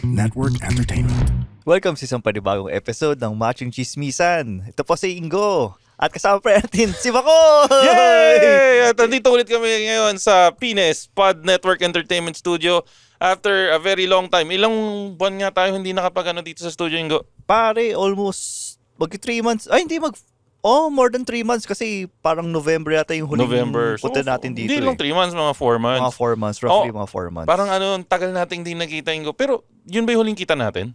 Network Entertainment. Welcome sa isang panibagong episode ng Matching Chismisan. Ito po si Ingo. At kasama pa natin si Bako! Yay! At nandito ulit kami ngayon sa Pines Pod Network Entertainment Studio after a very long time. Ilang buwan nga tayo hindi nakapag-ano dito sa studio, Ingo? Pare, almost mag 3 months. Ay, hindi, mag Oh, more than 3 months kasi parang November yata yung huling November. punta so, natin dito. Hindi eh. lang 3 months, mga 4 months. Mga 4 months, roughly oh, mga 4 months. Parang ano, tagal natin din nakita yung go. Pero yun ba yung huling kita natin?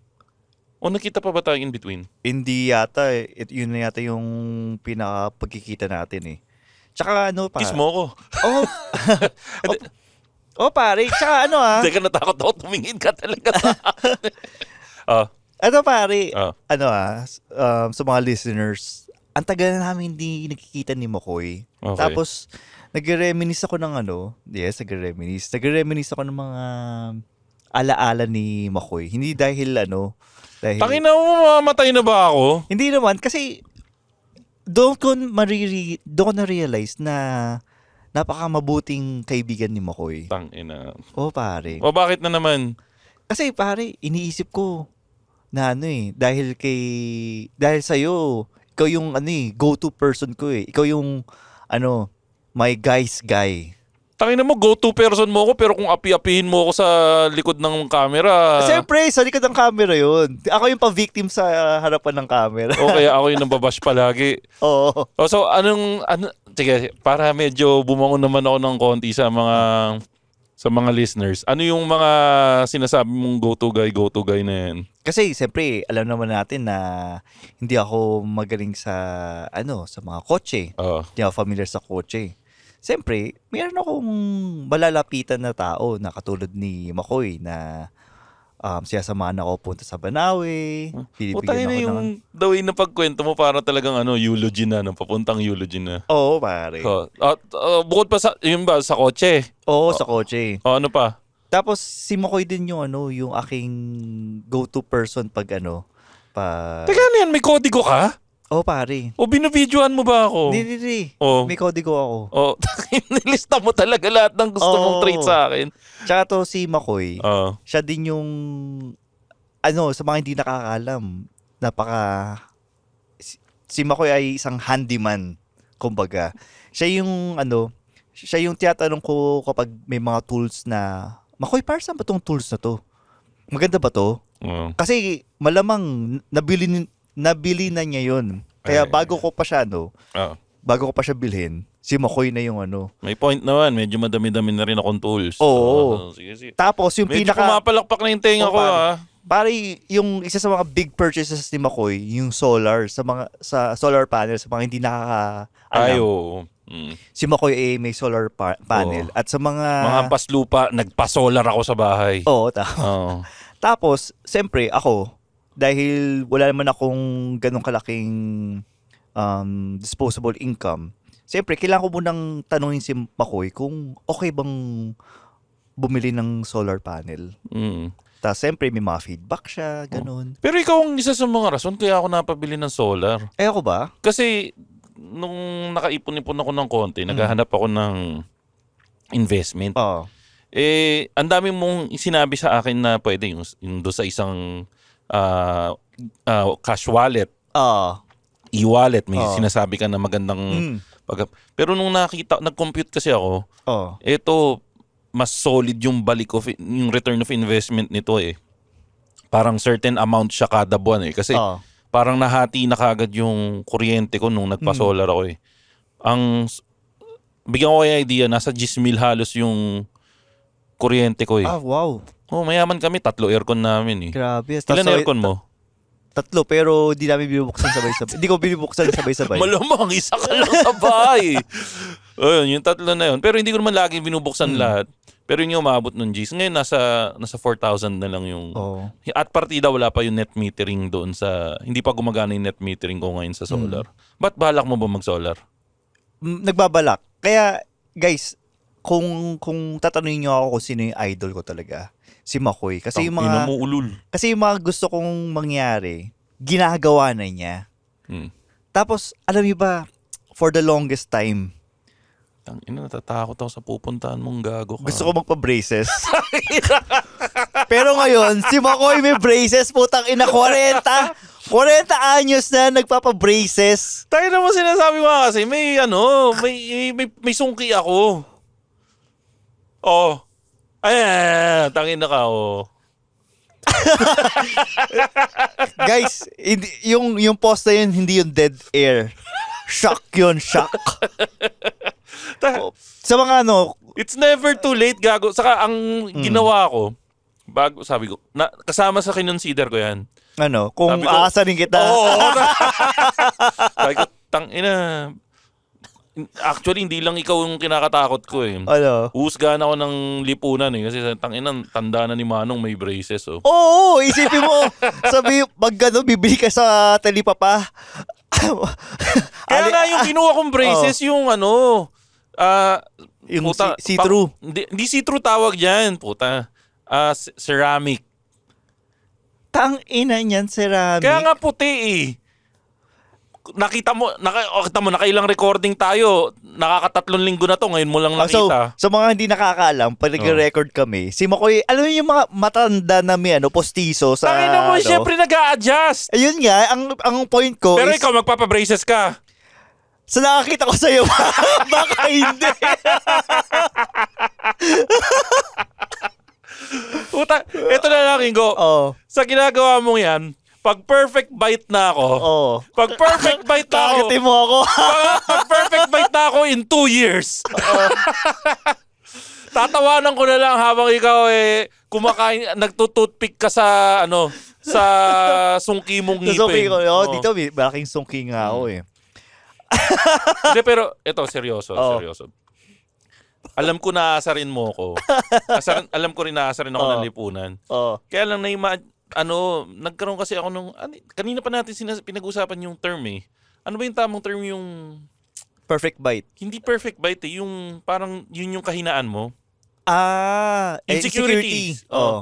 O nakita pa ba tayo in between? Hindi yata eh. It, yun na yata yung pinakapagkikita natin eh. Tsaka ano pa? Kiss mo ko. Oh. oh, oh pare, tsaka ano ah. Teka, natakot ako. Tumingin ka talaga sa akin. oh. Ano pare, oh. ano ah, um, sa mga listeners, ang tagal na namin hindi nakikita ni Makoy. Okay. Tapos, nagre-reminisce ako ng ano, yes, nagre-reminisce. Nagre-reminisce ako ng mga alaala ni Makoy. Hindi dahil ano, dahil... Tangina mo, mamatay na ba ako? Hindi naman, kasi doon ko, mariri, doon ko na-realize na napakamabuting kaibigan ni Makoy. Tangina. Oo, oh, pare. O bakit na naman? Kasi pare, iniisip ko na ano eh, dahil kay, dahil sa'yo, ikaw yung ano eh, go-to person ko eh. Ikaw yung ano, my guys guy. Tangina mo, go-to person mo ako, pero kung api-apihin mo ako sa likod ng camera. Eh, Siyempre, sa likod ng camera yun. Ako yung pa-victim sa uh, harapan ng camera. o kaya ako yung nababash palagi. Oo. Oh, so, anong, ano, sige, para medyo bumangon naman ako ng konti sa mga sa mga listeners, ano yung mga sinasabi mong go-to guy, go-to guy na yan? Kasi siyempre, alam naman natin na hindi ako magaling sa ano, sa mga kotse. Uh. Hindi ako familiar sa kotse. Siyempre, mayroon akong malalapitan na tao na katulad ni Makoy na um, siyasamahan ako punta sa Banawe. Hmm. Putang ina yung ng... the way na pagkwento mo para talagang ano, eulogy na, no? papuntang eulogy na. Oo, pare. So, oh, at, uh, bukod pa sa, yun ba, sa kotse? Oo, oh, sa kotse. Oh, ano pa? Tapos si Makoy din yung ano, yung aking go-to person pag ano, pa... Teka, ano yan? May kodigo ka? Oo, oh, pare. O oh, binavideoan mo ba ako? Hindi, hindi, hindi. Oh. May ko ako. Oh. Nilista mo talaga lahat ng gusto oh. mong trade sa akin. Tsaka to si Makoy, oh. siya din yung, ano, sa mga hindi nakakalam, napaka, si, si Makoy ay isang handyman, kumbaga. Siya yung, ano, siya yung tiyatanong ko kapag may mga tools na, Makoy, para saan ba tong tools na to? Maganda ba to? uh Kasi malamang nabili ni, nabili na niya yun. Kaya bago ko pa siya, no, Oo. Ah. bago ko pa siya bilhin, si McCoy na yung ano. May point naman. Medyo madami-dami na rin akong tools. Oo. Ah, sige, sige. Tapos yung Medyo pinaka... pumapalakpak na yung tinga oh, ko, Oo, pare. ah. Pare, yung isa sa mga big purchases ni McCoy, yung solar, sa mga sa solar panel, sa mga hindi nakaka... Ayo. alam. Mm. Si McCoy ay eh, may solar pa- panel. At sa mga... Mga paslupa, nagpa-solar ako sa bahay. Oo, tama. Oo. Tapos, siyempre, ako, dahil wala naman akong ganun kalaking um, disposable income, siyempre, kailangan ko munang tanungin si Makoy kung okay bang bumili ng solar panel. Mm. Tapos, siyempre, may mga feedback siya, ganun. Oh. Pero ikaw ang isa sa mga rason kaya ako napabili ng solar. Eh, ako ba? Kasi, nung nakaipon-ipon ako ng konti, mm. naghahanap ako ng investment. Oo. Oh. Eh, ang dami mong sinabi sa akin na pwede yung, yung doon sa isang uh, uh, cash wallet, uh, e-wallet, may uh, sinasabi ka na magandang... Mm. Pag, pero nung nakita, nag-compute kasi ako, uh, ito, mas solid yung balik of yung return of investment nito eh. Parang certain amount siya kada buwan eh kasi uh. parang nahati na kagad yung kuryente ko nung nagpa-solar mm. ako eh. Ang bigyan ko kayo idea nasa 10,000 halos yung kuryente ko eh. Ah, wow. Oh, mayaman kami. Tatlo aircon namin eh. Grabe. Ilan aircon mo? Tatlo, pero di namin binubuksan sabay-sabay. Hindi ko binubuksan sabay-sabay. Malamang, isa ka lang sa bahay. Ayun, yung tatlo na yun. Pero hindi ko naman laging binubuksan hmm. lahat. Pero yun yung umabot ng G's. Ngayon, nasa, nasa 4,000 na lang yung... Oh. At partida, wala pa yung net metering doon sa... Hindi pa gumagana yung net metering ko ngayon sa hmm. solar. Hmm. Ba't balak mo ba mag-solar? Nagbabalak. Kaya, guys, kung kung tatanungin niyo ako kung sino yung idol ko talaga, si Makoy. Kasi yung mga... Kasi yung mga gusto kong mangyari, ginagawa na niya. Hmm. Tapos, alam niyo ba, for the longest time, Tang ina, natatakot ako sa pupuntahan mong gago ka. Gusto ko magpa-braces. Pero ngayon, si Makoy may braces, putang ina, 40. 40 anyos na nagpapa-braces. Tayo na mo sinasabi mo kasi, may ano, may, may, may, may sungki ako. Oh, Ayan, tangin na ka, oh. Guys, hindi, yung, yung post na yun, hindi yung dead air. Shock yun, shock. Ta- oh, Sa mga ano... It's never too late, gago. Saka ang hmm. ginawa ko, bago sabi ko, na, kasama sa kinonsider ko yan. Ano? Kung aasa rin kita. Oo. Oh, sabi ko, tang ina, Actually, hindi lang ikaw yung kinakatakot ko eh. Ano? Uusgan ako ng lipunan eh. Kasi tanginan, tanda na ni Manong may braces oh. Oo, oh, isipin mo. sabi, pag gano'n, bibili ka sa telipapa. Kaya nga yung kinuha kong braces, oh. yung ano, ah, uh, yung puta, see-through. Hindi, hindi see-through tawag yan, puta. Uh, ceramic. Tang ina niyan, ceramic. Kaya nga puti eh nakita mo, nakita oh, kita mo, nakailang recording tayo. Nakakatatlong linggo na to, ngayon mo lang oh, nakita. so, sa so mga hindi nakakaalam, pag oh. record kami, si Makoy, alam niyo yung mga matanda na may ano, postizo sa... Tangin na mo, ano, syempre nag adjust Ayun nga, ang, ang point ko Pero is, ikaw, braces ka. Sa nakakita ko sa iyo baka hindi. Puta, ito na lang, Ringo. Oh. Sa ginagawa mong yan, pag perfect bite na ako, oh. pag perfect bite na ako, Targetin mo ako. pag, perfect bite na ako in two years, tatawanan ko na lang habang ikaw eh kumakain, nagtututpick ka sa ano, sa sungki mong ngipin. Susuki ko. Oo. Oo, dito, malaking sungki nga ako hmm. eh. Hindi, pero ito, seryoso, Oo. seryoso. Alam ko na aasarin mo ako. Asarin, alam ko rin na naasarin ako Oo. ng lipunan. Oh. Kaya lang na ano, nagkaroon kasi ako nung, kanina pa natin sinas, pinag-usapan yung term eh. Ano ba yung tamang term yung... Perfect bite. Hindi perfect bite eh. Yung parang yun yung kahinaan mo. Ah, eh, insecurity. insecurity. Oh. oh.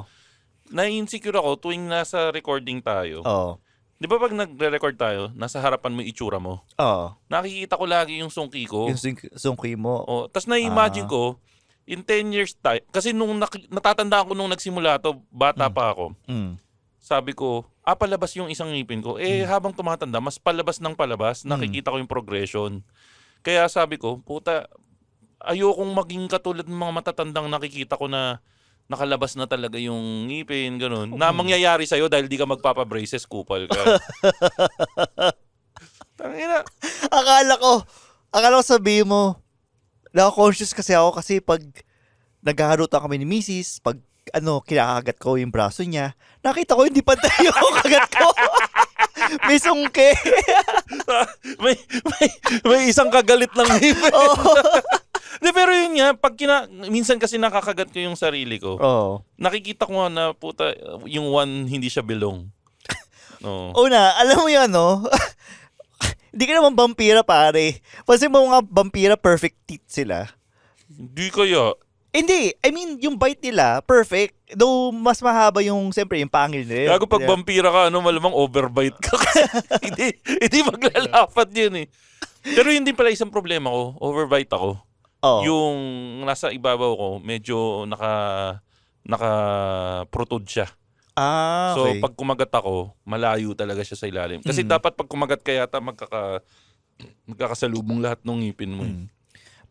Na-insecure ako tuwing nasa recording tayo. Oh. Di ba pag nagre-record tayo, nasa harapan mo yung itsura mo? Oo. Oh. Nakikita ko lagi yung sungki ko. Yung sung- sungki mo. Oh, Tapos na-imagine ah. ko, in 10 years time, kasi nung nak- natatandaan ko nung nagsimula to, bata mm. pa ako. Mm sabi ko, ah, palabas yung isang ngipin ko. Eh, hmm. habang tumatanda, mas palabas ng palabas, hmm. nakikita ko yung progression. Kaya sabi ko, puta, ayokong maging katulad ng mga matatandang nakikita ko na nakalabas na talaga yung ngipin, ganun. Okay. Na hmm. mangyayari sa'yo dahil di ka magpapabraces, kupal ka. Tangina. akala ko, akala ko sabi mo, na conscious kasi ako kasi pag naghaharutan kami ni misis, pag ano, kinakagat ko yung braso niya. Nakita ko, hindi pantay yung kagat ko. may sungke. may, may, may isang kagalit ng ngipin. Oh. pero yun nga, pag kina, minsan kasi nakakagat ko yung sarili ko. Oh. Nakikita ko nga na puta, yung one hindi siya belong. No. Una, alam mo yun, no? Hindi ka naman vampira, pare. Kasi mga vampira, perfect teeth sila. Hindi kaya. Hindi, I mean, yung bite nila, perfect. Though, mas mahaba yung, siyempre, yung pangil nila. Gago pag vampira ka, ano, malamang overbite ka. hindi, hindi maglalapat yun eh. Pero hindi pala isang problema ko, overbite ako. Oh. Yung nasa ibabaw ko, medyo naka, naka-protod siya. Ah, okay. So, pag kumagat ako, malayo talaga siya sa ilalim. Kasi mm. dapat pag kumagat ka yata, magkaka, magkakasalubong lahat ng ngipin mo. Eh. Mm.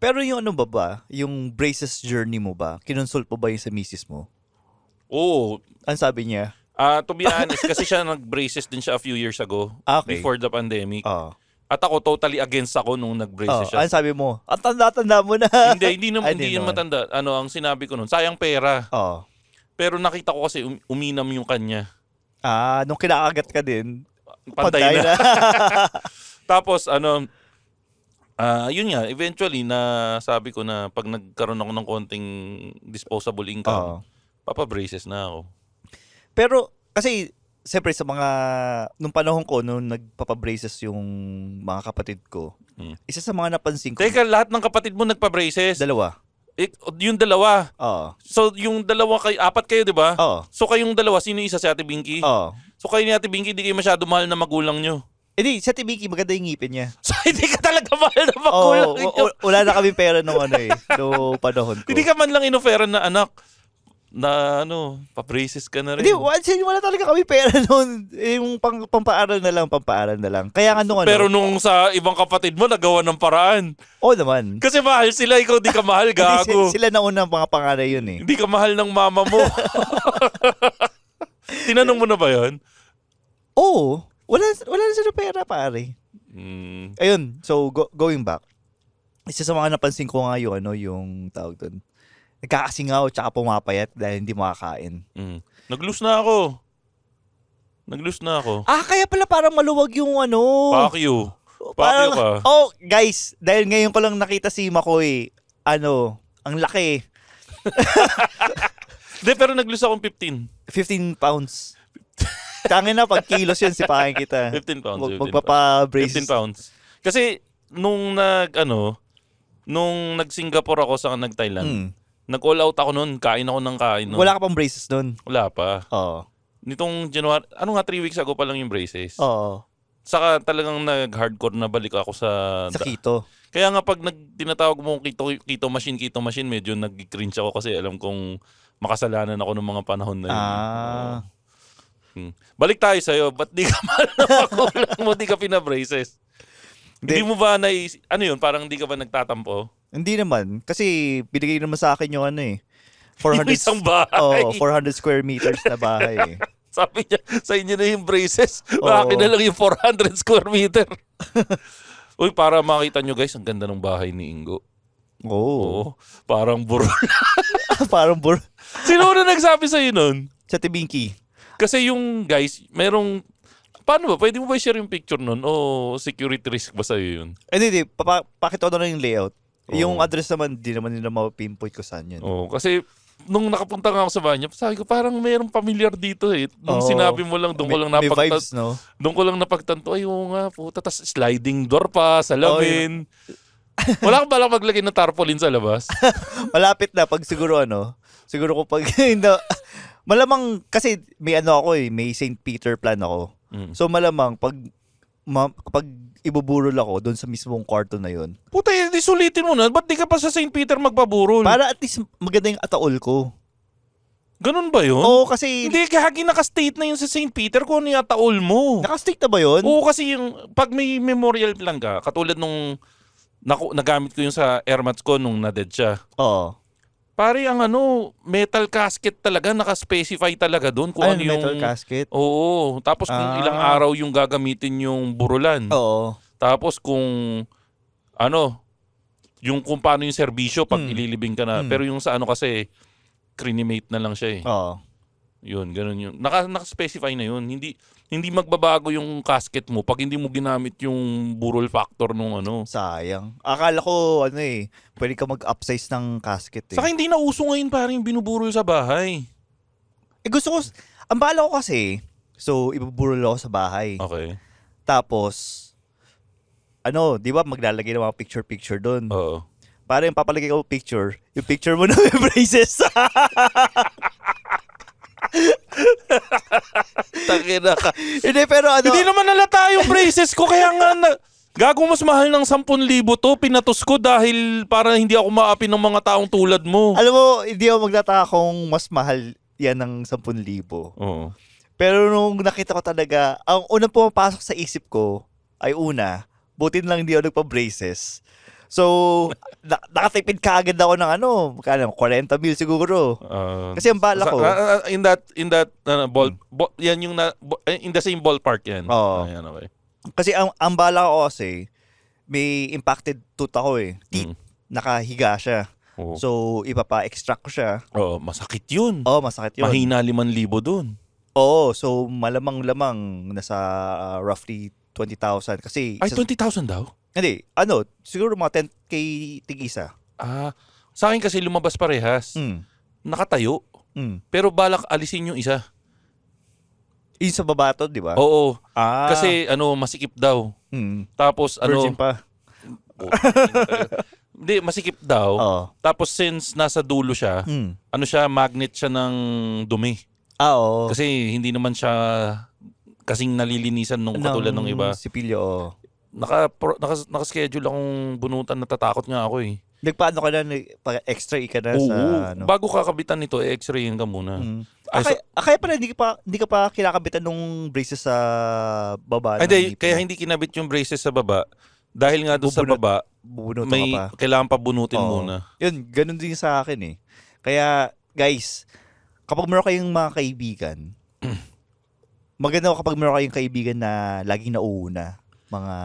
Pero yung ano ba ba, yung braces journey mo ba, kinonsult mo ba yung sa misis mo? Oo. Ang sabi niya? Ah, uh, to be honest, kasi siya nag-braces din siya a few years ago. Ah, okay. Before the pandemic. Oo. Uh. Ah. At ako, totally against ako nung nag-braces oh, siya. Ano sabi mo? Ang tanda-tanda mo na. hindi, hindi, naman, hindi yun matanda. Ano, ang sinabi ko nun, sayang pera. Oh. Pero nakita ko kasi um, uminam yung kanya. Ah, nung kinakagat ka din, panday, panday na. na. Tapos, ano, Ah, yun nga, eventually na sabi ko na pag nagkaroon ako ng konting disposable income, Oo. papa-braces na ako. Pero kasi siyempre sa mga nung panahon ko nung nagpapa braces yung mga kapatid ko, Mm. isa sa mga napansin ko, Teka, lahat ng kapatid mo nagpa-braces. dalawa. Eh, yung dalawa. Oo. So, yung dalawa kay apat kayo, di ba? So, kayong dalawa, sino isa si Ate Binky? Oo. So, kayo ni Ate Binky, di kayo masyado mahal na magulang nyo. Hindi, sa Timiki, maganda yung ngipin niya. So, hindi ka talaga mahal na magulang oh, ninyo. wala na kami pera nung ano eh, no panahon ko. Hindi ka man lang inoferan na anak na ano, pa paprises ka na rin. Hindi, wala talaga kami pera noon. Eh, yung pang, pampaaral na lang, pampaaral na lang. Kaya nga nung ano. Pero nung sa ibang kapatid mo, nagawa ng paraan. Oo oh, naman. Kasi mahal sila, ikaw di ka mahal, gago. sila na unang mga pangalan yun eh. Hindi ka mahal ng mama mo. Tinanong mo na ba yun? Oo. Oh wala, wala na sila pera, pare. Mm. Ayun, so go, going back. Isa sa mga napansin ko nga yung, ano, yung tawag doon. Nagkakasingaw tsaka pumapayat dahil hindi makakain. Mm. Nag-lose na ako. Nag-lose na ako. Ah, kaya pala parang maluwag yung ano. Pakyo. Pakyo parang, ka. Oh, guys, dahil ngayon ko lang nakita si Makoy, ano, ang laki. Hindi, pero nag-lose akong 15. 15 pounds. Tangin na pag kilos yun, sipahin kita. 15 pounds. Mag, magpapa-brace. 15 pounds. Kasi nung nag, ano, nung nag-Singapore ako sa nag-Thailand, mm. nag-all out ako noon. Kain ako ng kain. Nun. Wala ka pang braces noon? Wala pa. Oo. Nitong January, ano nga, 3 weeks ago pa lang yung braces. Oo. Saka talagang nag-hardcore na balik ako sa... Sa keto. Kaya nga pag nag, tinatawag mo keto, keto machine, keto machine, medyo nag-cringe ako kasi alam kong makasalanan ako ng mga panahon na yun. Ah. Uh, Hmm. Balik tayo sa sa'yo. Ba't di ka mahal na makulang mo? Di ka pina-braces. hindi mo ba na ano yun? Parang hindi ka ba nagtatampo? Hindi naman. Kasi binigay naman sa akin yung ano eh. 400, yung isang bahay. Oh, 400 square meters na bahay eh. Sabi niya, sa inyo na yung braces. Oh. Akin na lang yung 400 square meter. Uy, para makita nyo guys, ang ganda ng bahay ni Ingo. Oo. Oh. parang buro. parang buro. Sino na nagsabi sa'yo nun? Sa Tibinki. Kasi yung guys, merong Paano ba? Pwede mo ba i-share yung picture nun? O security risk ba sa'yo yun? Eh, hindi, pakita ko na yung layout. Oo. Oh. Yung address naman, di naman nila ma-pinpoint ko saan yun. Oh, kasi nung nakapunta nga ako sa banyo, sabi ko parang mayroong familiar dito eh. Nung Oo. sinabi mo lang, doon ko lang napagtanto. no? Doon ko lang napagtanto, ay oo nga puta. Tapos sliding door pa, salamin. Oh, Wala ka balang maglagay ng tarpaulin sa labas? Malapit na pag siguro ano, siguro ko pag na, malamang kasi may ano ako eh, may St. Peter plan ako. Mm. So malamang pag ma- pag ibuburol ako doon sa mismong kwarto na yon. Puta, hindi eh, sulitin mo na. Ba't di ka pa sa St. Peter magbaburol? Para at least maganda yung ataol ko. Ganun ba yun? Oo, kasi... Hindi, kahagi naka-state na yun sa St. Peter kung ano yung ataol mo. Nakastate na ba yun? Oo, kasi yung, pag may memorial plan ka, katulad nung naku, nagamit ko yung sa airmats ko nung na-dead siya. Oo. Pare, ang ano, metal casket talaga, naka-specify talaga doon kung Ay, ano yung... metal casket? Oo. Tapos kung ah. ilang araw yung gagamitin yung burulan. Oo. Tapos kung ano, yung kung paano yung serbisyo pag mm. ililibing ka na. Mm. Pero yung sa ano kasi, crinimate na lang siya eh. Oo. Yun, ganun yun. Naka, naka-specify na yun. Hindi, hindi magbabago yung casket mo pag hindi mo ginamit yung burol factor nung ano. Sayang. Akala ko, ano eh, pwede ka mag-upsize ng casket eh. Saka hindi na uso ngayon parang yung binuburol sa bahay. Eh gusto ko, ang bala ko kasi, so ibuburol ako sa bahay. Okay. Tapos, ano, di ba maglalagay ng mga picture-picture doon? Oo. Para yung papalagay ko picture, yung picture mo na may braces. Tangina ka. Hindi, pero ano... Hindi naman nalata yung braces ko, kaya nga na... Gago mas mahal ng 10,000 to, pinatos ko dahil para hindi ako maapi ng mga taong tulad mo. Alam mo, hindi ako magtataka kung mas mahal yan ng 10,000. Oo. Pero nung nakita ko talaga, ang unang pumapasok sa isip ko ay una, buti na lang hindi ako nagpa-braces. So, na- nakatipid ka agad ako ng ano, kaya 40 mil siguro. Uh, Kasi ang bala ko. Uh, uh, in that, in that, uh, ball, hmm. ball, yan yung, na, eh, in the same ballpark yan. Oo. Oh. Ayan, okay. Kasi ang, ang bala ko kasi, may impacted tooth ako eh. Teeth. Mm. Nakahiga siya. Oo. So, ipapa-extract ko siya. Oo, oh, masakit yun. Oo, oh, masakit yun. Mahina 5,000 doon. Oo, so malamang-lamang nasa uh, roughly 20,000 kasi... Ay, 20,000 daw? Hindi, ano, siguro mga 10K tigisa. Ah, sa akin kasi lumabas parehas. Mm. Nakatayo. Mm. Pero balak alisin yung isa. Yung sa baba to, di ba? Oo. Ah. Kasi ano, masikip daw. Mm. Tapos ano... Virgin pa. Hindi, masikip daw. Oh. Tapos since nasa dulo siya, mm. ano siya, magnet siya ng dumi. Ah, oo. Kasi hindi naman siya kasing nalilinisan nung katulad ng iba. Sipilyo, oo. Naka, pro, naka, naka-schedule akong bunutan, natatakot nga ako eh. Nagpaano ka na, para x-ray ka na Oo, sa ano? bago kakabitan nito, x-rayin ka muna. Mm. Ay, Ah, so- ah, kaya, pala hindi ka pa, hindi ka pa kinakabitan nung braces sa baba. ng Hindi, kaya hindi kinabit yung braces sa baba. Dahil nga doon sa baba, Bubunutan may ka pa. kailangan pa bunutin Oo. muna. Yun, ganun din sa akin eh. Kaya, guys, kapag meron kayong mga kaibigan maganda kapag meron kayong kaibigan na laging nauuna. Mga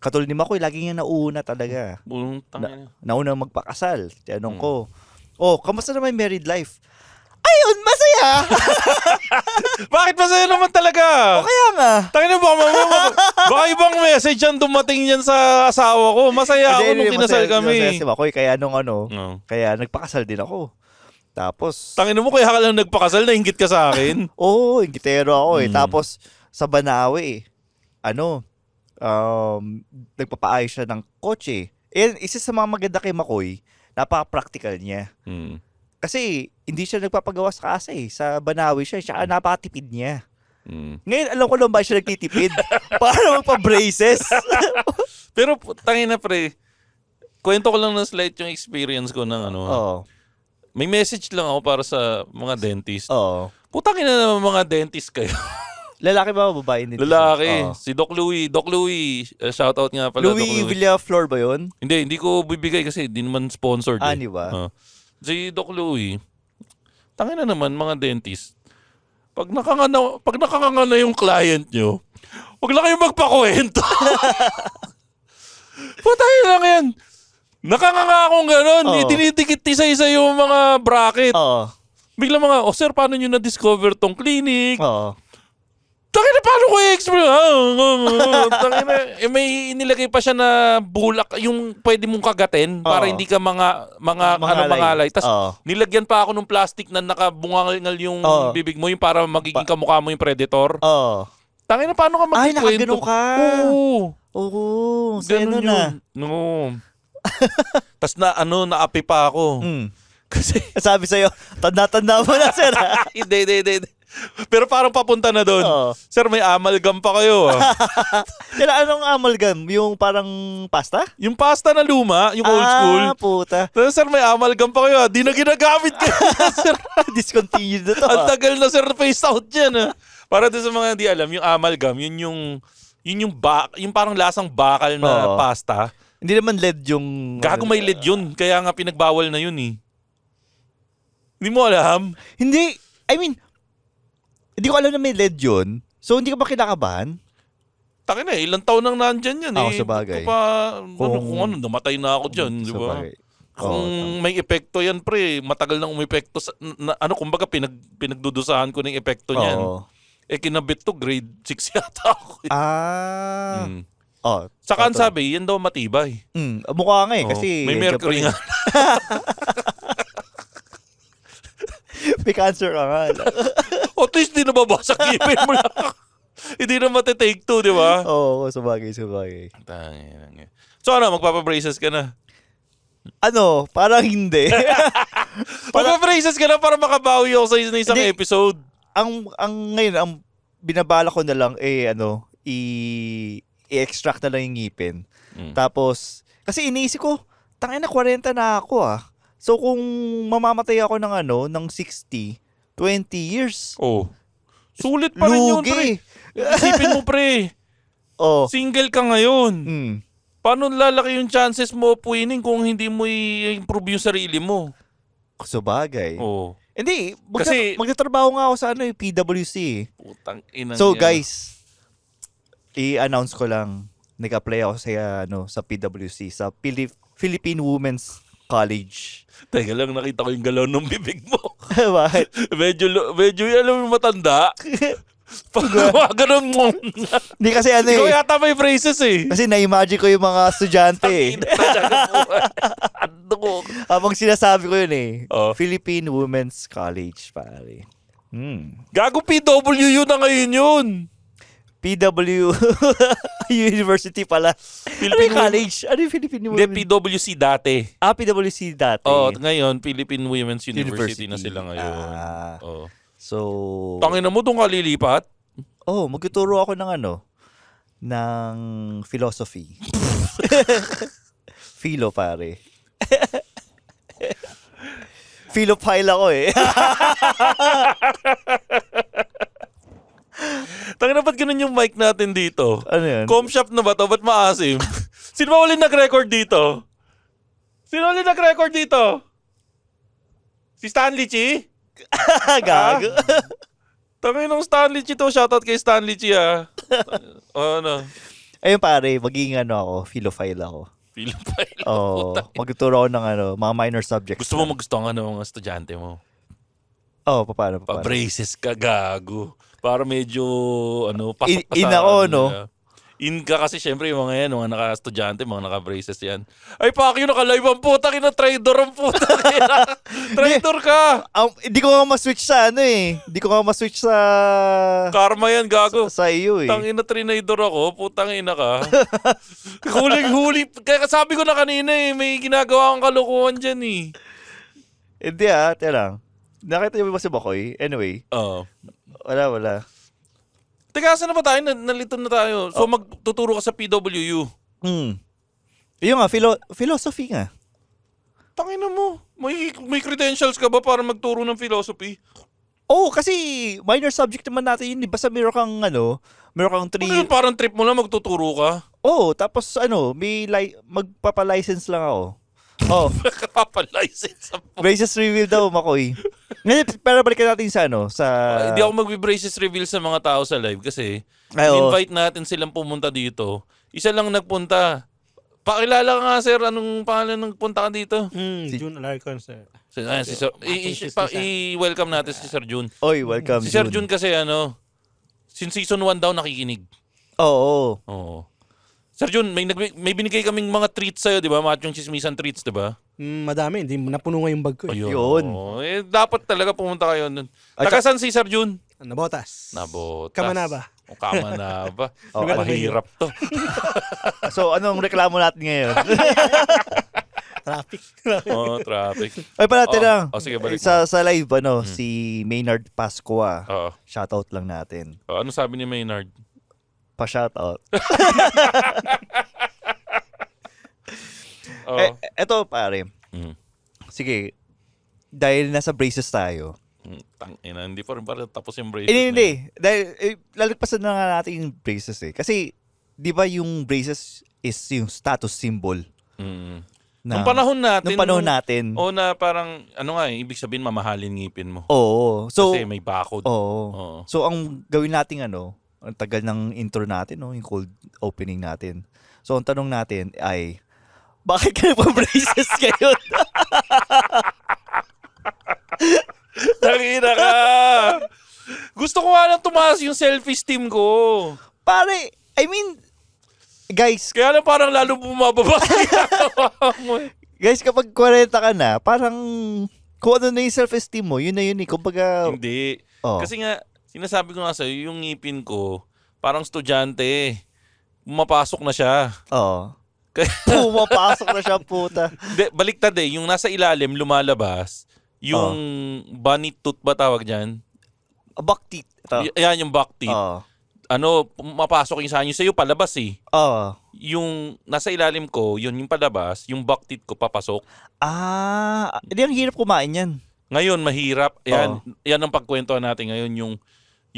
katulad ni Makoy, laging niya nauuna talaga. Bulong na, nauna magpakasal. Tanong hmm. ko, oh, kamusta naman married life? Ayun, masaya! Bakit masaya naman talaga? O kaya nga. Tangina ba, mama, baka ibang message yan dumating yan sa asawa ko. Masaya ako nung kinasal kami. Masaya si Makoy, kaya nung ano, no. Oh. kaya nagpakasal din ako. Tapos... Tangin mo, kaya ka lang nagpakasal, nainggit ka sa akin. Oo, oh, inggitero ako eh. Mm. Tapos, sa Banawe eh, ano, um, nagpapaayos siya ng kotse. Eh, isa sa mga maganda kay Makoy, napaka-practical niya. Mm. Kasi, hindi siya nagpapagawa sa kasa eh. Sa Banawe siya, siya mm. napakatipid niya. Mm. Ngayon, alam ko lang ba siya nagtitipid? Para magpa-braces. Pero, tangin na pre, kwento ko lang ng slight yung experience ko ng ano. Oo. Oh may message lang ako para sa mga dentist. Oo. Putangin na naman mga dentist kayo. Lalaki ba o babae nito? Lalaki. Oo. Si Doc Louie. Doc Louie. Uh, shoutout nga pala. Louis Doc Louie. Villaflor ba yun? Hindi, hindi ko bibigay kasi hindi naman sponsored. Ah, eh. di eh. ba? Ah. si Doc Louie. Tangin na naman mga dentist. Pag nakangana, pag nakangana na yung client nyo, huwag na kayong magpakwento. Putangin lang yan. Nakanganga akong ganun. Oo. Itinitikit isa-isa yung mga bracket. Oh. Bigla mga, oh sir, paano nyo na-discover tong clinic? Oo. Taki na, paano ko i-explain? Ah, ah, ah, Taki na, eh, may inilagay pa siya na bulak, yung pwede mong kagatin para Oo. hindi ka mga, mga, ano, Mangalay. mangalay. Tapos Oo. nilagyan pa ako ng plastic na nakabungangal yung Oo. bibig mo, yung para magiging kamukha mo yung predator. Oo. Taki na, paano ka Ay, magkikwento? ka. Oo. Oo, sa na. yun. No. Tapos na ano, naapi pa ako. Mm. Kasi sabi sa'yo, tanda-tanda mo na sir. hindi, hindi, hindi. Pero parang papunta na doon. Sir, may amalgam pa kayo. ah. anong amalgam? Yung parang pasta? yung pasta na luma, yung old ah, school. Ah, puta. Pero sir, may amalgam pa kayo. ah. Di na ginagamit kayo, sir. Discontinued na to. Ang ah. tagal na sir, face out dyan. ah. Para doon sa mga hindi alam, yung amalgam, yun yung yun yung ba yung parang lasang bakal na Oo. pasta hindi naman LED yung... Gago may LED yun. Kaya nga pinagbawal na yun eh. Hindi mo alam? Hindi. I mean, hindi ko alam na may LED yun. So, hindi ka ba kinakabahan? Takin na, eh. ilang taon nang nandyan yan Ako, eh. sa bagay. Ano, kung, pa, kung, ano, Kung- ano, namatay na ako dyan, di ba? bagay. Oo, Kung may epekto yan, pre, matagal nang umepekto sa, na, ano, kumbaga pinag, pinagdudusahan ko ng epekto niyan. Eh, kinabit to, grade 6 yata ako. Eh. Ah. Mm. Oh, Saka ang sabi, yan daw matibay. Mm, mukha nga eh, Oo, kasi... may mercury nga. may cancer ka nga. At least di nababasag yung email mo lang. Hindi na matitake two, di ba? Oo, oh, sabagay, sabagay. Tangina So ano, magpapabraces ka na. Ano, parang hindi. Magpapabraces ka na para makabawi ako sa isang, isang Hindi. episode. ang, ang ngayon, ang binabala ko na lang, eh, ano, i i-extract na lang yung ngipin. Mm. Tapos, kasi iniisip ko, tangin na 40 na ako ah. So kung mamamatay ako ng ano, ng 60, 20 years. Oh. Sulit pa rin yun, pre. Isipin mo, pre. oh. Single ka ngayon. Mm. Paano lalaki yung chances mo of winning kung hindi mo i-improve yung sarili mo? Sa bagay. Oo. Oh. Hindi, magta- Kasi, magtatrabaho nga ako sa ano, eh, PWC. Eh. Putang ina So yan. guys, i-announce ko lang, nag-apply ako sa, ano, sa PWC, sa Pilip, Philippine Women's College. Teka lang, nakita ko yung galaw ng bibig mo. Bakit? medyo, medyo, alam mo, matanda. Pag mga ganun mo. Hindi kasi ano eh. Ikaw yata may phrases eh. Kasi na-imagine ko yung mga estudyante eh. Ano Habang sinasabi ko yun eh. Oh. Philippine Women's College, pare. Hmm. Gago PW yun na ngayon yun. PW University pala. Philippine ano college? Ano yung Philippine Women? Hindi, PWC dati. Ah, PWC dati. Oh, ngayon, Philippine Women's University, University. na sila ngayon. Ah. Oh. So... Tangin na mo doon kalilipat? Oh, magtuturo ako ng ano? Ng philosophy. Philo, pare. Philo ako eh. Pero ba't ganun yung mic natin dito? Ano yan? Com shop na ba to? Ba't maasim? Sino ba ulit nag-record dito? Sino ulit nag-record dito? Si Stanley Chi? Gago. Ah? Tangay ng Stanley Chi to. Shoutout kay Stanley Chi ah. oh, ano? Ayun pare, magiging ano ako, philophile ako. Philophile? Oo. Oh, magtuturo ako ng ano, mga minor subjects. Gusto mo magustuhan ng ano, mga estudyante mo? Oo, oh, paano, paano? Pa-braces ka, gago para medyo ano pasok in, in ako ano no in ka kasi syempre yung mga yan mga naka-estudyante mga naka-braces yan ay pak yun naka-live ang puta kina trader ang puta trader ka hindi um, ko nga ma-switch sa ano eh hindi ko nga ma-switch sa karma yan gago sa, sa iyo eh tangina trader ako putang ina ka huling huli kaya sabi ko na kanina eh may ginagawa kang kalokohan dyan eh hindi ah tira lang nakita niyo ba si Bakoy? Anyway. Oo. uh wala, wala. Teka, saan na ba tayo? Nalito na tayo. So, oh. magtuturo ka sa PWU. Hmm. Yung nga, philo- philosophy nga. Tangina mo. May, may credentials ka ba para magturo ng philosophy? Oh, kasi minor subject naman natin yun. Basta meron kang ano, meron kang three... Ano, parang trip mo lang magtuturo ka? Oh, tapos ano, may li- magpapalicense lang ako. Oh. Nakapapalicense ako. Braces reveal daw, Makoy. Ngayon, pero balikan natin sa ano, sa... Uh, hindi ako mag-braces reveal sa mga tao sa live kasi Ay, oh. invite natin silang pumunta dito. Isa lang nagpunta. Pakilala ka nga, sir. Anong pangalan ng punta ka dito? Mm, si June Alarcon, sir. Si, ah, si Sir, i, i, pa, i-welcome natin si Sir June. Oy, welcome, Si Sir June kasi ano, since season 1 daw nakikinig. Oo. Oh, Oo. Oh. Sir Jun, may, may binigay kaming mga treats sa'yo, di ba? Mga yung chismisan treats, di ba? Mm, madami, hindi napuno nga yung bag ko. Eh. Ayun. Yun. eh, dapat talaga pumunta kayo nun. At si Sir Jun? Nabotas. Nabotas. Kamanaba. O Kamanaba. oh, oh ano Mahirap to. so, anong reklamo natin ngayon? traffic. oh, traffic. Ay, pala, oh, tira. Oh, sige, balik sa, mo. sa live, ano, hmm. si Maynard Pascua. Oo. Shoutout lang natin. Oh, ano sabi ni Maynard? pa out. oh. eh, eto pare. Mm. Sige. Dahil nasa braces tayo. Mm, tangina, hindi pa rin ba tapos yung braces? Hindi, hindi. Dahil eh, lalagpasan na nga natin yung braces eh. Kasi, di ba yung braces is yung status symbol? Mm. Na, nung panahon natin. Nung panahon natin. O na parang, ano nga, eh, ibig sabihin mamahalin ngipin mo. Oo. So, Kasi may bakod. Oo. oo. So, ang gawin natin ano, ang tagal ng intro natin, no? yung cold opening natin. So, ang tanong natin ay, bakit kayo nagpa-braces ngayon? Tangina ka! Gusto ko nga lang tumaas yung self-esteem ko. Pare, I mean, guys. Kaya lang parang lalo bumababa. Eh. guys, kapag 40 ka na, parang kung ano na yung self-esteem mo, yun na yun eh. Kumbaga... Hindi. Oh. Kasi nga, Sinasabi ko nga sa'yo, yung ngipin ko, parang estudyante. Eh. Pumapasok na siya. Oo. Kaya, Pumapasok na siya, puta. de, baliktad eh. Yung nasa ilalim, lumalabas. Yung bunny tooth ba tawag dyan? Ah, buck teeth. Ito. yung back teeth. Oo. Ano, pumapasok yung sa inyo sa'yo, palabas eh. Oo. Yung nasa ilalim ko, yun yung palabas. Yung back teeth ko, papasok. Ah, hindi ang hirap kumain yan. Ngayon, mahirap. Yan, yan ang pagkwentuhan natin ngayon. Yung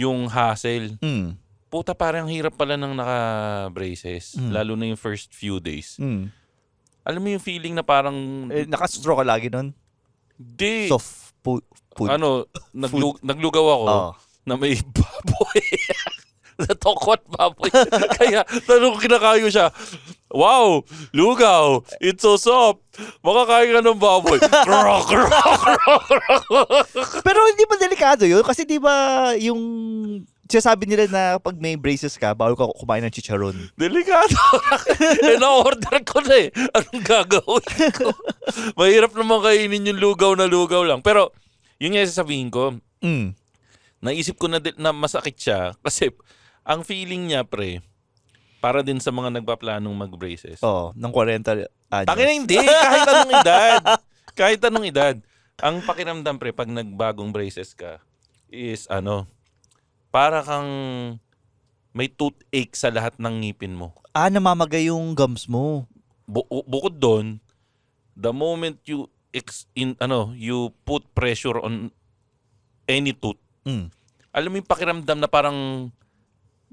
yung hassle. Mm. Puta, parang hirap pala ng naka-braces. Mm. Lalo na yung first few days. Mm. Alam mo yung feeling na parang... Eh, naka-straw ka lagi nun? Di. Soft po- food. Ano, naglug- naglugaw ako oh. na may baboy. Natokot baboy. Kaya, tanong kinakayo siya, Wow! Lugaw! It's so soft! Makakain ka ng baboy. Pero hindi ba delikado yun? Kasi di ba yung sinasabi nila na pag may braces ka, bawal ka kumain ng chicharon. Delikado. eh, na-order ko na eh. Anong gagawin ko? Mahirap naman kainin yung lugaw na lugaw lang. Pero, yun nga sasabihin ko. Mm. Naisip ko na, na masakit siya. Kasi, ang feeling niya, pre, para din sa mga nagpaplanong mag-braces. Oo, ng 40 anyos. Tangina hindi, kahit anong edad. kahit anong edad. Ang pakiramdam pre pag nagbagong braces ka is ano, para kang may toothache sa lahat ng ngipin mo. Ah, namamagay yung gums mo. Bu- bukod doon, the moment you ex- in ano, you put pressure on any tooth. Mm. Alam mo yung pakiramdam na parang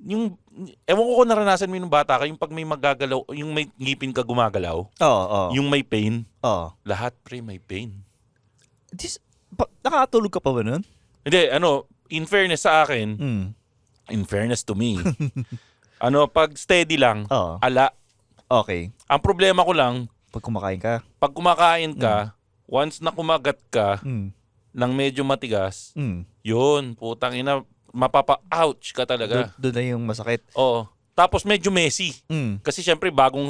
yung ewan ko kung naranasan mo yung bata ka, yung pag may magagalaw, yung may ngipin ka gumagalaw, oo, oo. yung may pain, oo. lahat pre may pain. This, pa, nakatulog ka pa ba nun? Hindi, ano, in fairness sa akin, Mm. in fairness to me, ano, pag steady lang, Oo. ala. Okay. Ang problema ko lang, Pag kumakain ka. pag kumakain ka, hmm. once na kumagat ka Mm. ng medyo matigas, Mm. yun, putang ina, mapapa-ouch ka talaga. Doon na yung masakit. Oo. Tapos medyo messy. Mm. Kasi syempre bagong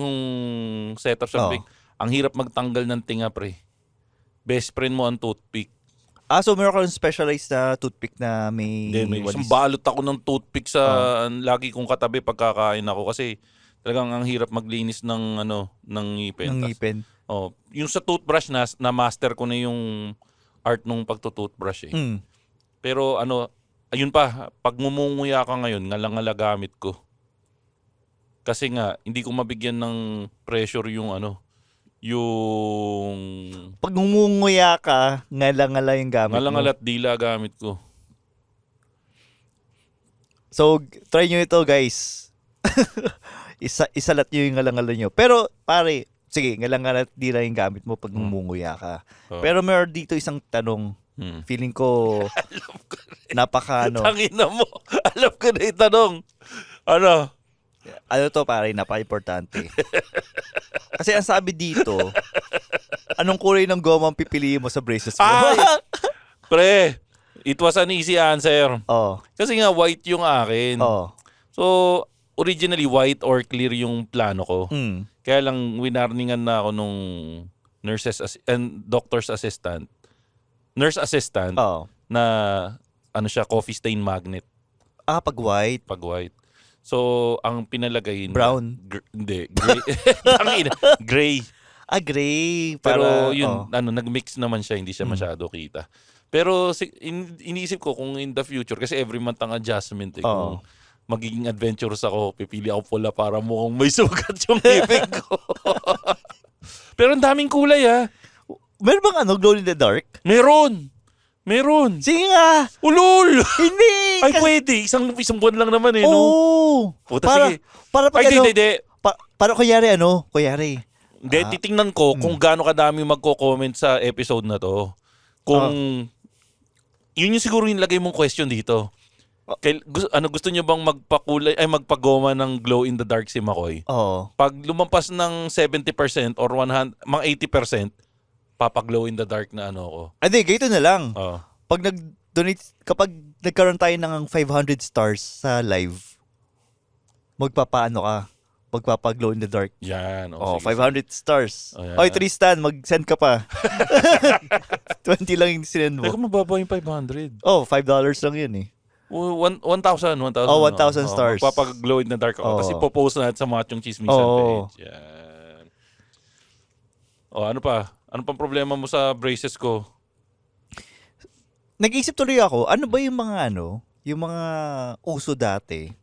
setup sa big. Ang hirap magtanggal ng tinga pre. Best friend mo ang toothpick. Ah, so meron kang specialized na toothpick na may... Hindi, may isang balot ako ng toothpick sa uh. lagi kong katabi pagkakain ako kasi talagang ang hirap maglinis ng ano ng ngipin. Ng ngipin. Oh, yung sa toothbrush na na master ko na yung art nung pagto-toothbrush eh. Mm. Pero ano, ayun pa, pag mumunguya ka ngayon, ngalangala gamit ko. Kasi nga, hindi ko mabigyan ng pressure yung ano, yung... Pag ngumunguya ka, ngalangala yung gamit Ngalangala at dila gamit ko. So, try nyo ito, guys. Isa, isalat nyo yung ngalangala nyo. Pero, pare, sige, ngalangala dila yung gamit mo pag ngumunguya hmm. ka. Oh. Pero meron dito isang tanong Hmm. Feeling ko, ko napaka ano. Tangina mo. Alam ko na itanong. Ano? Ano to pare, napaka-importante. Kasi ang sabi dito, anong kulay ng goma ang pipiliin mo sa braces mo? Ah! Ay, pre, it was an easy answer. Oh. Kasi nga white yung akin. Oh. So, originally white or clear yung plano ko. Mm. Kaya lang winarningan na ako nung nurses as- and doctor's assistant nurse assistant Oo. na ano siya, coffee stain magnet Ah, pag white. pag white. So, ang pinalagay niya- Brown. Gr- hindi, gray. Tangina, gray. Ah, gray. Pero yun, oh. ano, nag-mix naman siya, hindi siya mm. masyado kita. Pero si, in, iniisip ko kung in the future, kasi every month ang adjustment eh. Oo. Kung magiging adventurous ako, pipili ako pula para mukhang may sugat yung ibig ko. Pero ang daming kulay ah. Meron bang ano, glow in the dark? Meron. Meron. Sige nga. Ulol! Hindi. Ay, kasi... pwede. Isang, isang buwan lang naman eh, no? Oo. Puta, para, sige. Para pag Ay, ano, di, di, di. Pa, para kuyari ano, kuyari. Hindi, ah. titingnan ko kung mm. gaano kadami magko-comment sa episode na to. Kung, oh. yun yung siguro yung lagay mong question dito. Ah. Kay, gusto, ano gusto niyo bang magpakulay ay magpagoma ng glow in the dark si Makoy? Oo. Pag lumampas ng 70% or 100 mga 80%, papaglow in the dark na ano ko. Ah, hindi, ganito na lang. Oh. Pag nag-donate, kapag nagkaroon tayo ng 500 stars sa live, magpapaano ka? Magpapaglow in the dark. Yan. Oh, oh sige, 500 stars. Oh, Oy, Tristan, mag-send ka pa. 20 lang yung sinend Teka, mo. mababa yung 500. Oh, $5 lang yun eh. 1,000. 1,000. Oh, 1,000 ano. oh. stars. Magpapaglow in the dark Oh. Kasi popost na sa mga yung chismisan Oo. Oh. page. Yan. Oh, ano pa? Ano pang problema mo sa braces ko? nag iisip tuloy ako, ano ba yung mga ano, yung mga uso dati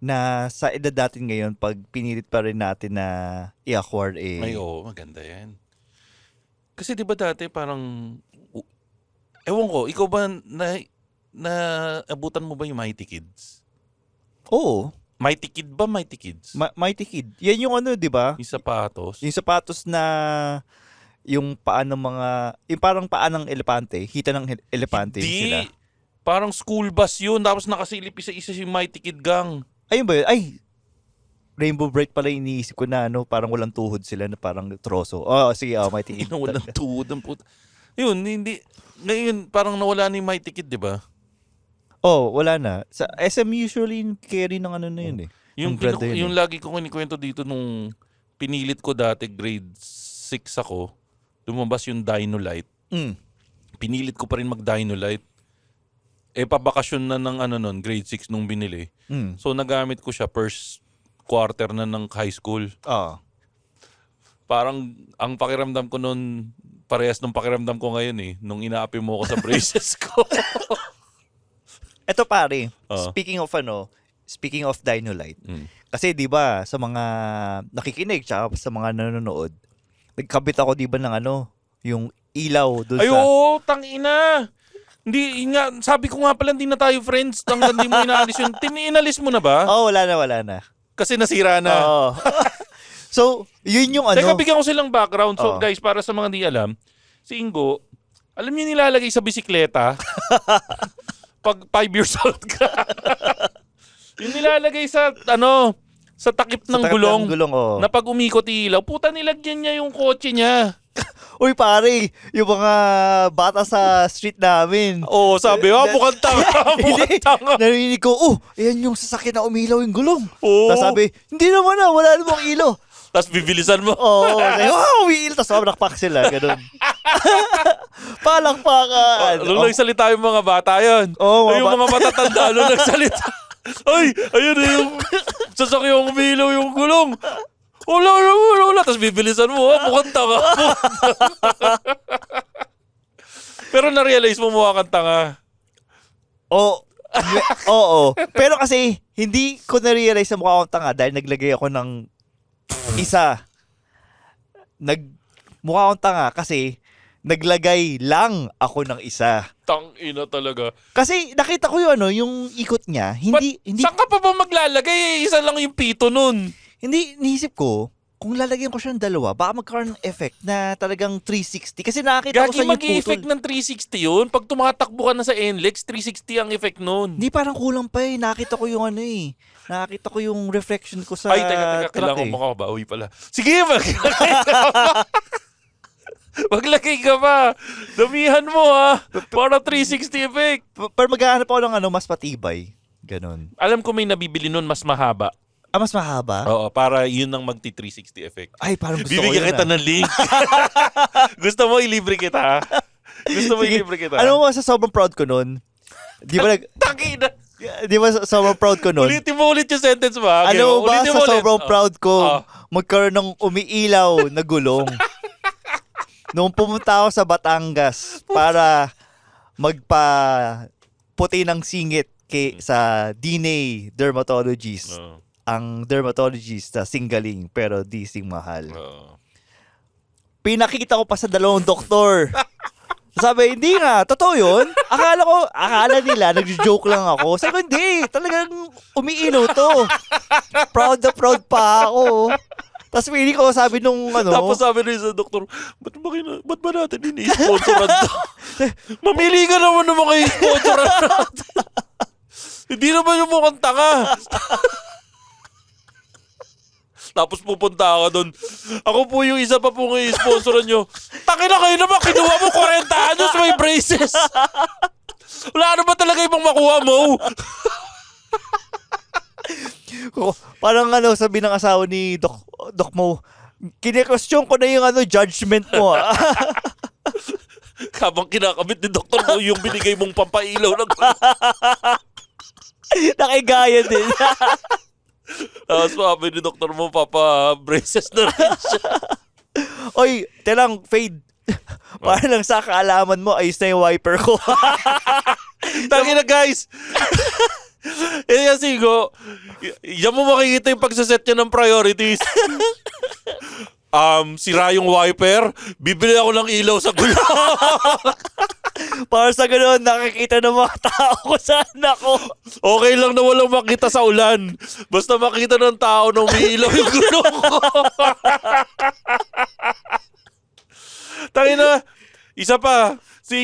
na sa edad natin ngayon pag pinilit pa rin natin na i-acquire eh. Ay, oo, maganda yan. Kasi di ba dati parang, ewan ko, ikaw ba na, na abutan mo ba yung Mighty Kids? Oo. Mighty Kid ba Mighty Kids? Ma- Mighty Kid. Yan yung ano, 'di ba? Yung sapatos. Yung sapatos na yung paa ng mga, yung parang paan ng elepante, kita ng elepante Hindi. sila. Parang school bus yun, tapos nakasilip sa isa si Mighty Kid Gang. Ayun ba yun? Ay, Rainbow Bright pala iniisip ko na ano, parang walang tuhod sila na parang troso. Oh, sige, oh, Mighty Kid. walang tuhod ang puta. Yun, hindi, ngayon parang nawala ni Mighty Kid, di ba? Oh, wala na. Sa SM usually carry ng ano na yun eh. Hmm. Yung, pinu- yun, yung eh. lagi kong kinikwento dito nung pinilit ko dati grade 6 ako lumabas yung Dynolite. Mm. Pinilit ko pa rin mag dynolite Eh, pabakasyon na ng ano nun, grade 6 nung binili. Mm. So, nagamit ko siya first quarter na ng high school. Ah. Parang, ang pakiramdam ko noon, parehas nung pakiramdam ko ngayon eh, nung inaapi mo ako sa braces ko. Eto pare, Ah. speaking of ano, speaking of Dynolite, Mm. kasi 'di ba sa mga nakikinig tsaka sa mga nanonood, nagkabit ako di ba ng ano, yung ilaw doon sa... tang ina! Hindi, nga, sabi ko nga pala hindi na tayo friends hanggang hindi mo inaalis yun. Tiniinalis mo na ba? Oo, oh, wala na, wala na. Kasi nasira na. Oo. so, yun yung ano. Teka, bigyan ko silang background. So, Oo. guys, para sa mga di alam, si Ingo, alam niyo nilalagay sa bisikleta pag 5 years old ka. yung nilalagay sa, ano, sa takip ng sa takip gulong. Ng gulong oh. Na pag umikot ilaw, puta nilagyan niya yung kotse niya. Uy pare, yung mga bata sa street namin. Oo, oh, sabi, ah, mukhang tanga, mukhang tanga. Narinig ko, oh, ayan yung sasakyan na umilaw yung gulong. Oh. Tapos sabi, hindi naman na, ah, wala namang ilo. Tapos bibilisan mo. Oo, oh, sabi, wow, ah, umiil. Tapos mabrakpak sila, ganun. Palakpakan. Oh, nung oh. nagsalita yung mga bata yun. Oo, oh, mga yung ba- mga matatanda, nung nagsalita. Ay! Ayun na yung sasakyang umilaw yung gulong. Wala, wala, wala, wala. Tapos bibilisan mo, ha? Mukhang tanga. Pero na-realize mo mukha kang tanga. Oo. Oo. Pero kasi, hindi ko na-realize na mukha akong tanga dahil naglagay ako ng isa. Nag, mukha akong tanga kasi naglagay lang ako ng isa. Tang ina talaga. Kasi nakita ko yung ano, yung ikot niya, hindi But, hindi Saan ka pa ba maglalagay? Eh, isa lang yung pito nun. Hindi niisip ko, kung lalagyan ko siya ng dalawa, baka magkaroon ng effect na talagang 360. Kasi nakakita Gagi, ko sa mag effect ng 360 yun. Pag tumatakbo ka na sa NLEX, 360 ang effect nun. Hindi, parang kulang pa eh. Nakita ko yung ano eh. Nakita ko yung reflection ko sa Ay, teka, teka. Kailangan eh. mo ka ba? Uy pala. Sige, mag Maglaki ka pa. Damihan mo ha. Para 360 effect. Pero maghahanap ako ng ano, mas patibay. Ganon. Alam ko may nabibili nun mas mahaba. Ah, mas mahaba? Oo, para yun ang magti 360 effect. Ay, parang gusto Bibigyan ko yun. kita ah. ng link. gusto mo ilibre kita Gusto mo Sige. ilibre kita? Ano mo, sa sobrang proud ko nun. Di ba nag... Tangina! Di ba so- sobrang proud ko nun? Ulitin mo ulit yung sentence mo ha? Ano ba Ulitin sa sobrang Oh. proud ko, Oh. magkaroon ng umiilaw na gulong. Noong pumunta ako sa Batangas para magpa puti ng singit kay, sa DNA dermatologist. Uh. Ang dermatologist na singaling pero di mahal. Uh. Pinakita ko pa sa dalawang doktor. Sabi, hindi nga, totoo yun. Akala ko, akala nila, nagjo-joke lang ako. Sabi ko, hindi, talagang umiino to. Proud na proud pa ako. Tapos pili ko sabi nung ano. Tapos sabi rin sa doktor, ba't ba, kina, ba't ba natin ini-sponsoran to? Mamili ka naman ng mga i-sponsoran natin. Hindi naman yung mukhang tanga. Tapos pupunta ako doon. Ako po yung isa pa po pong i-sponsoran nyo. Taki na kayo naman, kinuha mo 40 anos, may braces. Wala na ba talaga ibang makuha mo? Parang ano, sabi ng asawa ni Doc, Doc Mo, kine-question ko na yung ano, judgment mo. Ah. Habang kinakabit ni Dr. Mo yung binigay mong pampailaw ng... Nakigaya din. Tapos sabi ni Dr. Mo, papa braces na rin siya. Oy, telang fade. Para lang sa kaalaman mo, ayos na yung wiper ko. Tangina guys! Eh kasi go, yan mo makikita yung pagsaset niya ng priorities. um, sira yung wiper, bibili ako ng ilaw sa gulo. Para sa ganoon, nakikita ng mga tao ko saan ako. okay lang na walang makita sa ulan. Basta makita ng tao na umiilaw yung gulo ko. Tangina, isa pa, si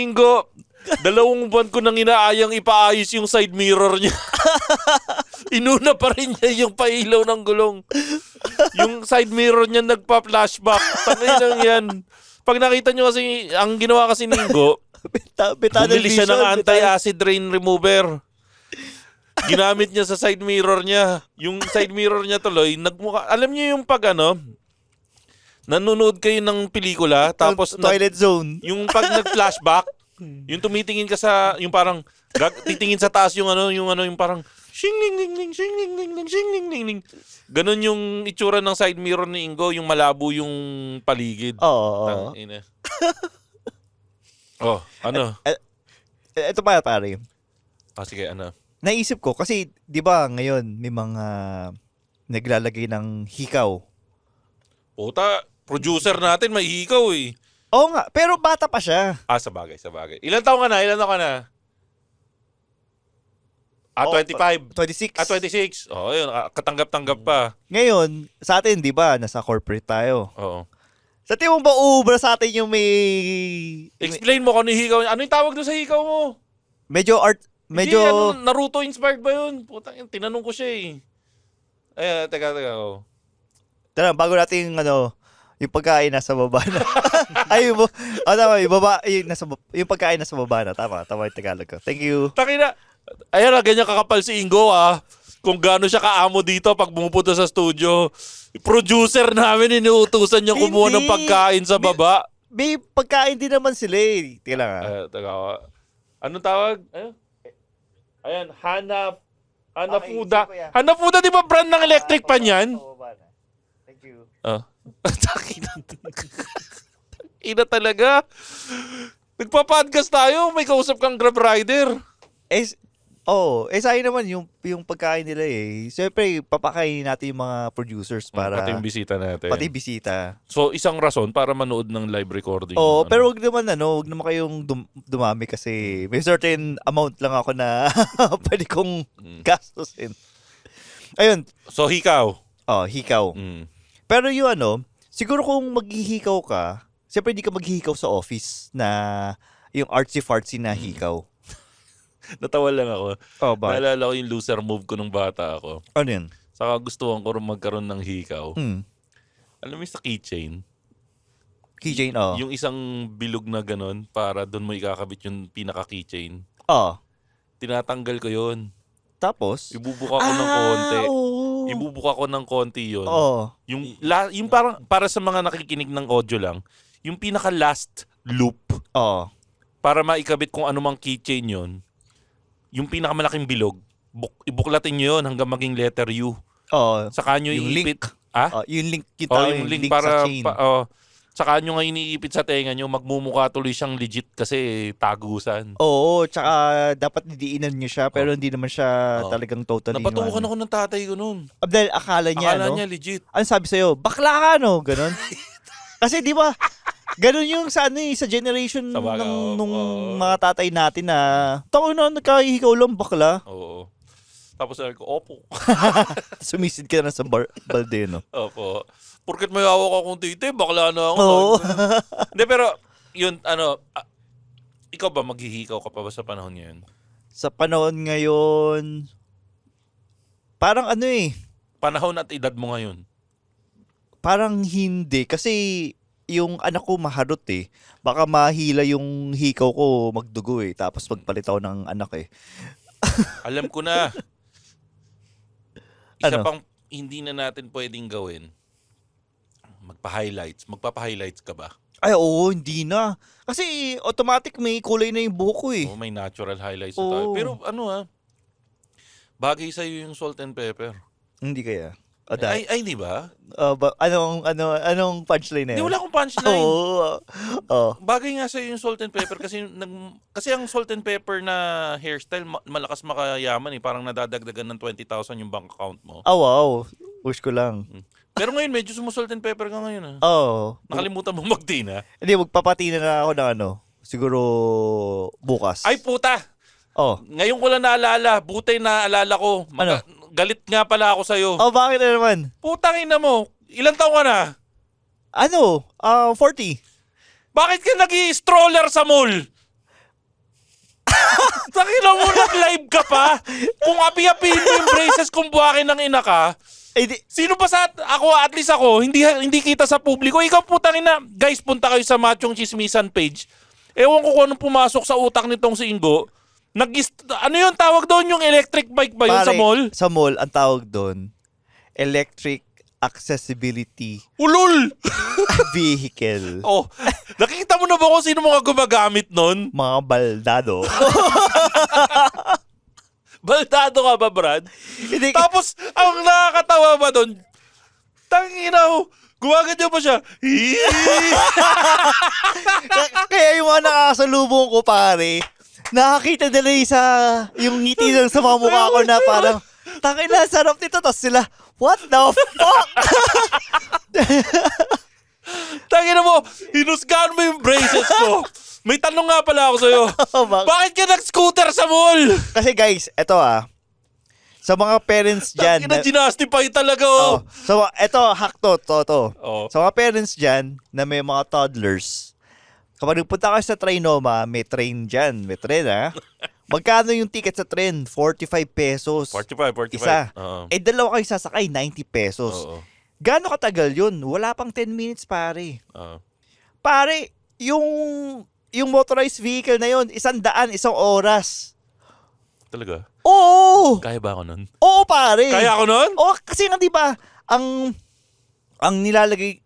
Dalawang buwan ko nang inaayang ipaayos yung side mirror niya. Inuna pa rin niya yung pailaw ng gulong. Yung side mirror niya nagpa-flashback. Tangay lang yan. Pag nakita niyo kasi, ang ginawa kasi Ningo, Beta, bumili siya ng anti-acid rain remover. Ginamit niya sa side mirror niya. Yung side mirror niya tuloy, nagmukha. Alam niyo yung pag ano, nanonood kayo ng pelikula, tapos... Toilet nag, zone. Yung pag nag-flashback, Hmm. Yung tumitingin ka sa yung parang gag, titingin sa taas yung ano yung ano yung parang shing ling ling ling shing ling ling ling shing ling ling ling. Ganun yung itsura ng side mirror ni Ingo, yung malabo yung paligid. Oo. Oh, oh. oh, ano? Ito eh, eh, pa pare. Ah, sige, ano? Naisip ko kasi 'di ba ngayon may mga naglalagay ng hikaw. Puta, producer natin may hikaw eh. Oo nga, pero bata pa siya. Ah, sa bagay, sa bagay. Ilan taon ka na? Ilan taong ka na? Ah, Oo, 25. 26. Ah, 26. Oo, oh, yun. ah, Katanggap-tanggap pa. Ngayon, sa atin, di ba, nasa corporate tayo. Oo. Sa tingin mo ba uubra sa atin yung may... Explain mo kung ano yung hikaw. Ano yung tawag doon sa hikaw mo? Medyo art... Medyo... Hindi, ano, Naruto inspired ba yun? Putang yun, tinanong ko siya eh. Ay, teka, teka. Oh. Tara, bago natin ano, yung pagkain nasa baba na. Ay, yung, oh, tama, yung, baba, yung, nasa, yung pagkain nasa baba na. Tama, tama yung Tagalog ko. Thank you. Takina, ayan na, ganyan kakapal si Ingo ah. Kung gaano siya kaamo dito pag bumupunta sa studio. Producer namin, inuutusan niya kumuha ng pagkain sa baba. May, may pagkain din naman sila eh. Tila nga. Uh, eh, taga, ah. anong tawag? Eh? Ayan, ayan hanap. Hanafuda. Okay, Hanafuda, di ba brand ng electric ah, pan yan? Thank you. Ah. Uh. Ina talaga. Nagpa-podcast tayo, may kausap kang Grab Rider. Eh, oh, eh sayo naman yung yung pagkain nila eh. Siyempre, papakainin natin yung mga producers mm, para pati yung bisita natin. Pati bisita. So, isang rason para manood ng live recording. Oh, pero ano. wag naman ano, wag naman kayong dum- dumami kasi may certain amount lang ako na pwede kong mm. gastusin. Ayun. So, hikaw. Oh, hikaw. Mm. Pero yung ano, siguro kung maghihikaw ka, siyempre hindi ka maghihikaw sa office na yung artsy-fartsy na mm. hikaw. Natawa lang ako. Oh, ba? Naalala ko yung loser move ko nung bata ako. Ano yun? Saka gusto ko rin magkaroon ng hikaw. Mm. Alam mo sa keychain? Keychain, oo. Oh. Yung isang bilog na ganun para doon mo ikakabit yung pinaka-keychain. Oo. Oh. Tinatanggal ko yon Tapos? Ibubuka ko ah, ng konti. Oo, Oo. Ibubuka ko ng konti yun. Oo. Yung, la, yung parang, para sa mga nakikinig ng audio lang, yung pinaka last loop, Oo. para maikabit kung anumang keychain yun, yung pinakamalaking bilog, buk, ibuklatin nyo yun hanggang maging letter U. Oo. Saka nyo Yung iipit. link. Ah? Oh, yung link kita, oh, yung link, sa para, chain. pa- oh, tsaka nyo nga iniipit sa tenga nyo, magmumukha tuloy siyang legit kasi tagusan. Oo, tsaka dapat didiinan nyo siya pero oh. hindi naman siya oh. talagang totally. Napatukan ako ng tatay ko noon. Dahil akala niya, akala no? niya legit. Ano sabi sa'yo? Bakla ka, no? Ganon. kasi di ba, Ganun yung sa ano eh, sa generation sa ng oh, nung oh. mga tatay natin na tao na nagkahihikaw lang bakla. Oo. Tapos sabi ko, opo. Sumisid ka na sa bar- balde, no? Opo. Porkit may hawak akong titi, bakla na ako. Oo. Hindi, pero yun, ano, ah, ikaw ba, maghihikaw ka pa ba sa panahon ngayon? Sa panahon ngayon, parang ano eh, Panahon at edad mo ngayon. parang hindi. Kasi yung anak ko maharot eh. Baka mahila yung hikaw ko magdugo eh. Tapos magpalitaw ng anak eh. Alam ko na. Isa Ano? pang hindi na natin pwedeng gawin magpa-highlights. Magpapa-highlights ka ba? Ay, oo, hindi na. Kasi automatic may kulay na yung buhok ko eh. Oh, may natural highlights na tayo. Pero ano ah, bagay sa'yo yung salt and pepper. Hindi kaya. O da- Ay, ay, di ba? uh, ba- anong, ano, anong punchline na Di wala akong punchline. Oo. Oh. Bagay nga sa'yo yung salt and pepper kasi nag, kasi ang salt and pepper na hairstyle ma- malakas makayaman eh. Parang nadadagdagan ng 20,000 yung bank account mo. Oh, wow. Wish ko lang. Hmm. Pero ngayon, medyo sumusalt and pepper ka ngayon. Ah. Oo. Nakalimutan mo magtina. Hindi, magpapatina na ako ng ano. Siguro bukas. Ay, puta! Oh. Ngayon ko lang naalala. Butay naalala ko. Mag- ano? Galit nga pala ako sa'yo. Oh, bakit na naman? Putang ina mo. Ilan taong ka na? Ano? Uh, ah, 40. Bakit ka nag stroller sa mall? Takina mo, nag-live ka pa? Kung api api mo yung braces kung buhakin ng ina ka, eh, sino pa sa ako at least ako hindi hindi kita sa publiko. Ikaw putangin na. Guys, punta kayo sa Machong Chismisan page. Ewan ko kung pumasok sa utak nitong si Ingo. Nag ano yun tawag doon yung electric bike ba yun Pare, sa mall? Sa mall ang tawag doon electric accessibility ulol vehicle. Oh, nakikita mo na ba kung sino mga gumagamit noon? Mga baldado. Baldado ka ba, Brad? Hindi, Tapos, ang nakakatawa ba doon, tanginaw, oh, gumaganyan pa siya. kaya yung mga nakasalubong ko, pare, nakakita nila yung sa, yung ngiti lang sa mga mukha ko na parang, tangin na, sarap nito. Tapos sila, what the fuck? tangina mo, hinusgahan mo yung braces ko. May tanong nga pala ako sa'yo. Oh, Bak- Bakit ka nag-scooter sa mall? Kasi guys, eto ah. Sa mga parents dyan. Tangina, ginastify talaga oh. oh so, ah, eto, hack to, to, to. Oh. Sa mga parents dyan na may mga toddlers, kapag nagpunta ka sa Trinoma, may train dyan. May train ah. Magkano yung ticket sa train? 45 pesos. 45, 45. Isa. Oo. Eh, dalawa kayo sasakay, 90 pesos. Oo. Gaano katagal yun? Wala pang 10 minutes, pare. Oo. Pare, yung yung motorized vehicle na yon isang daan, isang oras. Talaga? Oo! Kaya ba ako nun? Oo, pare. Kaya ako nun? Oo, kasi nga di ba, ang, ang nilalagay,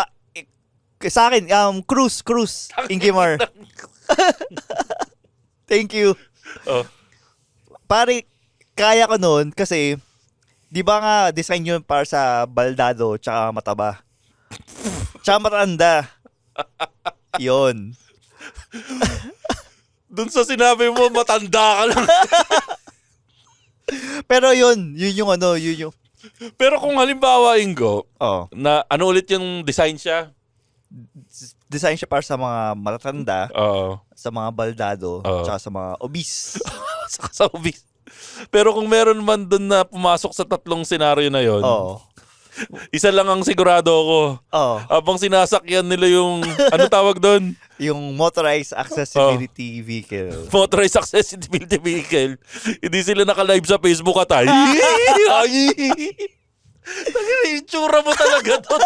ah, eh, sa akin, um, cruise, cruise, Ingimar. Thank you. Oh. Pare, kaya ko nun kasi, di ba nga, design yun para sa baldado tsaka mataba. Tsaka matanda. Yun. Doon sa sinabi mo, matanda ka lang. Pero yun, yun yung ano, yun yung... Pero kung halimbawa, Ingo, oh. na ano ulit yung design siya? Design siya para sa mga matatanda, oh. sa mga baldado, Oo. sa mga obese. sa, sa obese. Pero kung meron man doon na pumasok sa tatlong senaryo na yon, oh. Isa lang ang sigurado ako. Oh. Abang sinasakyan nila yung, ano tawag doon? Yung motorized accessibility oh. vehicle. Motorized accessibility vehicle. Hindi sila naka-live sa Facebook at ah, ay. ay. Tangina, itsura mo talaga to.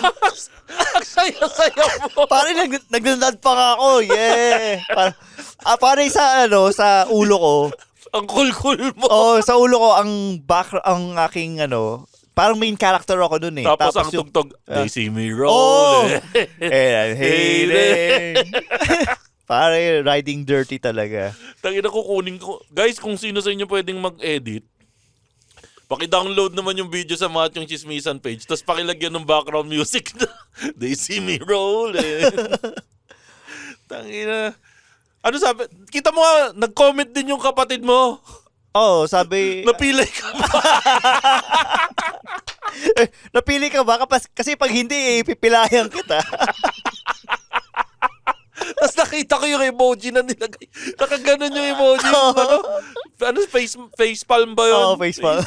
Tapos, ang saya-saya mo. Pare, nag, nagnanad pa nga ako. Yeah. Para, ah, pare sa, ano, sa ulo ko, ang cool-cool mo. oh, sa ulo ko, ang back, ang aking, ano, parang main character ako noon eh. Tapos, Tapos ang tugtog, uh, they see me roll. Oh! and eh, I'm hating. Pare, riding dirty talaga. Tangina ko, kunin ko. Guys, kung sino sa inyo pwedeng mag-edit, Paki-download naman yung video sa mga yung Chismisan page, tapos pakilagyan ng background music na They See Me Rolling. Tangina. Ano sabi? Kita mo nga, nag-comment din yung kapatid mo. Oo, oh, sabi... Napili ka ba? eh, napili ka ba? Kasi pag hindi, ipipilayan eh, kita. Tapos nakita ko yung emoji na nilagay. Nakaganon yung emoji. Oh. Ano, ano face, face palm ba yun? Oo, oh, face palm.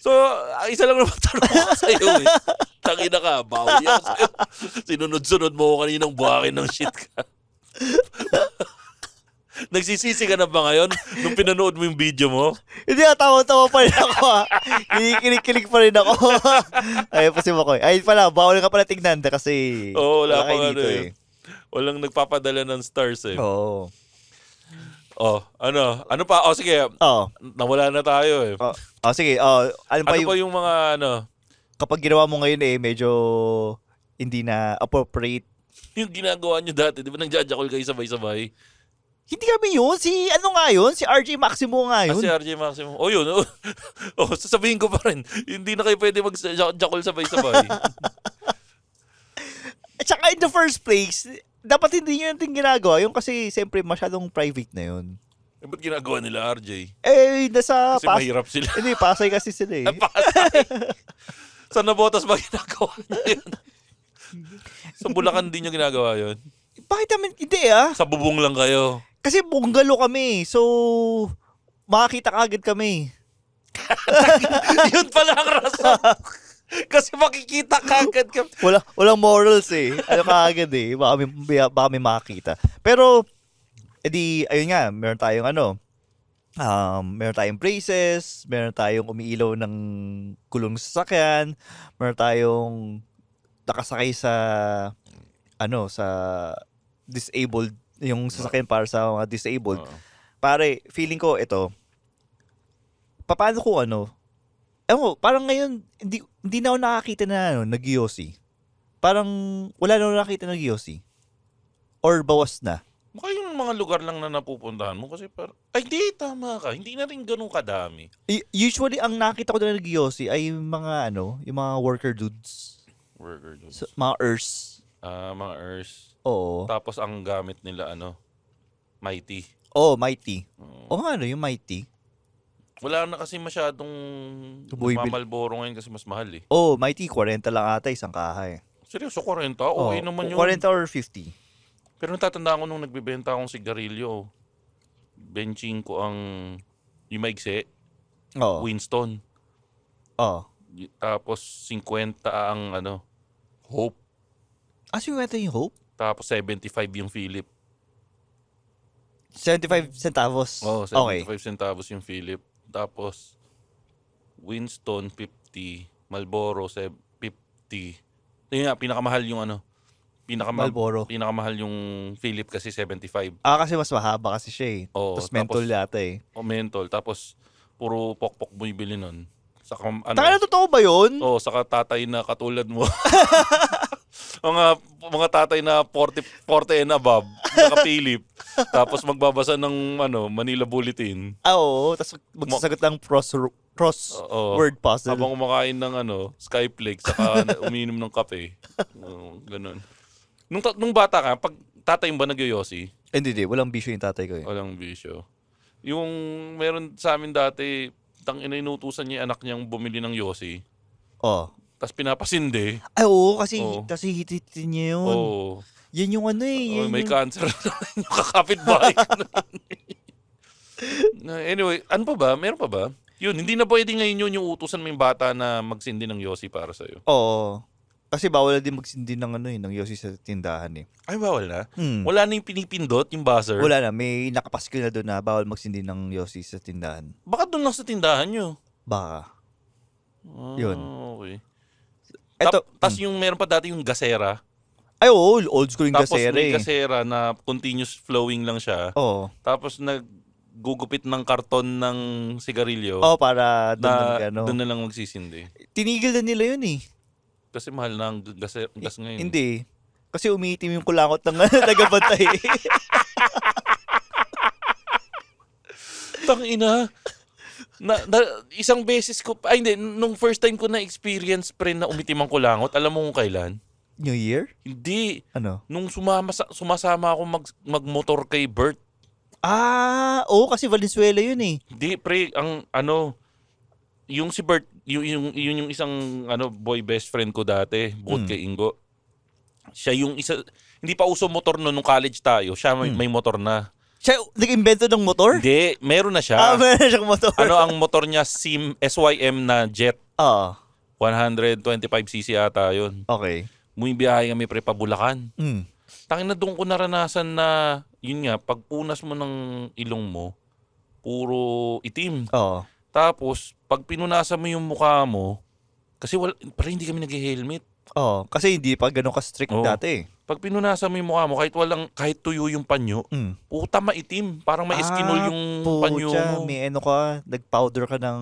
so, ah, isa lang naman tanong ko sa iyo eh. Tangina ka, bawi ako sa'yo. Sinunod-sunod mo ko kaninang buhakin ng shit ka. Nagsisisi ka na ba ngayon nung pinanood mo yung video mo? Hindi, ah, tawa-tawa pa rin ako. Ah. Kinikilig pa rin ako. Ay, pa si Makoy. Ay, pala, bawal ka pala tignan da kasi oh, wala, wala pa ano eh. Walang nagpapadala ng stars eh. Oo. Oh. Oh, ano? Ano pa? Oh, sige. Oh. Nawala na tayo eh. Oh, oh sige. Oh, ano pa, ano pa yung mga ano? Kapag ginawa mo ngayon eh, medyo hindi na appropriate yung ginagawa nyo dati, di ba nagjajakol kayo sabay-sabay? Hindi kami yun. Si ano nga yun? Si RJ Maximo nga ah, yun. Ah, si RJ Maximo. Oh, yun. O, oh, sasabihin ko pa rin. Hindi na kayo pwede mag-jackal sabay-sabay. At saka in the first place, dapat hindi nyo natin ginagawa. yun kasi siyempre masyadong private na yun. Eh, ba't ginagawa nila RJ? Eh, nasa... Kasi pas- mahirap sila. Hindi, pasay kasi sila eh. pasay. Sa nabotas ba ginagawa nila yun? sa Bulacan din niyo ginagawa yon. Bakit naman? Hindi ah. Sa bubong lang kayo. Kasi bungalo kami. So, makakita ka agad kami. yun pala ang rason. Kasi makikita ka agad kami. Wala, walang morals eh. Ano ka agad eh. Baka may, baka may makakita. Pero, edi, ayun nga, meron tayong ano, Um, meron tayong braces, meron tayong umiilaw ng kulong sasakyan, meron tayong nakasakay sa ano sa disabled yung sasakyan para sa mga disabled. Uh-huh. Pare, feeling ko ito paano ko ano Ewan ko, parang ngayon, hindi, hindi na ako nakakita na ano, nag Parang wala na ako nakakita nag Or bawas na. Mukha yung mga lugar lang na napupuntahan mo kasi par ay hindi, tama ka. Hindi na rin ganun kadami. usually, ang nakita ko na nag ay mga ano, yung mga worker dudes. Rare earths. So, mga earths. Ah, mga Urs. Oo. Tapos ang gamit nila ano, mighty. oh, mighty. Oh. Oo ano yung mighty? Wala na kasi masyadong Tubuhin mamalboro ngayon kasi mas mahal eh. oh, mighty, 40 lang ata isang kahay. Eh. Seryoso, 40? Oo, okay naman yung... 40 or 50. Pero natatandaan ko nung nagbebenta akong sigarilyo, benching ko ang yung maigse, Oo. Winston. Oo. Y- Tapos 50 ang ano, Hope. Ah, si Weta yung Hope? Tapos 75 yung Philip. 75 centavos? Oo, oh, 75 okay. centavos yung Philip. Tapos Winston 50, Malboro 50. Yun nga, pinakamahal yung ano. Pinakama- Malboro. Pinakamahal yung Philip kasi 75. Ah, kasi mas mahaba kasi siya eh. Oo, tapos mentol yata eh. Oh, mentol. Tapos puro pokpok mo yung bilhin nun. Sa ano, Taka na totoo ba yun? Oo, sa tatay na katulad mo. mga mga tatay na 40 40 and above nakapilip tapos magbabasa ng ano Manila Bulletin. Ah, oo, tapos magsasagot ng cross cross oo, word puzzle. Habang kumakain ng ano Skyflake saka umiinom ng kape. Uh, ganun. Nung nung bata ka, pag tatay mo ba nagyoyosi? Hindi, eh, hindi. Walang bisyo yung tatay ko. Eh. Walang bisyo. Yung meron sa amin dati, tang ina inutusan niya anak niyang bumili ng Yosi. Oh. Tapos pinapasinde. Ay, oo, kasi, Oo. kasi hititin niya yun. Oo. Yan yung ano eh. Oh, may yung- cancer yung kakapitbahay ko na. anyway, ano pa ba? Meron pa ba? Yun, hindi na pwede ngayon yun yung utusan mo yung bata na magsindi ng Yosi para sa'yo. Oo. Kasi bawal din magsindi ng ano eh, ng yosi sa tindahan eh. Ay, bawal na? Hmm. Wala na yung pinipindot, yung buzzer? Wala na. May nakapaskil na doon na bawal magsindi ng yosi sa tindahan. Baka doon lang sa tindahan nyo. Baka. Ah, Yun. Okay. Ito, Tap, Tapos hmm. yung meron pa dati yung gasera. Ay, oo. Old school yung Tapos gasera may eh. gasera na continuous flowing lang siya. Oo. Tapos nag gugupit ng karton ng sigarilyo Oh, para doon na, ano. doon na lang magsisindi. Tinigil na nila yun eh. Kasi mahal na ang gas, gas ngayon. Hindi. Kasi umiitim yung kulangot ng nagabantay. Tang ina. Na, na, isang beses ko, ay hindi, nung first time ko na-experience pre na umitim ang kulangot, alam mo kung kailan? New Year? Hindi. Ano? Nung sumama, sumasama ako mag, mag-motor kay Bert. Ah, oo, kasi Valenzuela yun eh. Hindi, pre, ang ano, yung si Bert, yung, yung, yun yung isang ano, boy best friend ko dati, bukod mm. kay Ingo. Siya yung isa, hindi pa uso motor no nung college tayo. Siya may, mm. may motor na. Siya nag-invento ng motor? Hindi, meron na siya. Ah, meron siyang motor. ano ang motor niya? SIM, SYM na jet. Oo. Uh. 125cc ata yun. Okay. Bumibiyahe kami pre pa Bulacan. Mm. Tangin na doon ko naranasan na, yun nga, pag unas mo ng ilong mo, puro itim. Oo. Tapos, pag pinunasan mo yung mukha mo, kasi wala, parang hindi kami nag-helmet. Oo, oh, kasi hindi pa ganun ka-strict oh. dati. Pag pinunasan mo yung mukha mo, kahit walang, kahit tuyo yung panyo, mm. puta maitim. Parang may eskinol ah, yung pucha, panyo mo. May ano ka, nag-powder ka ng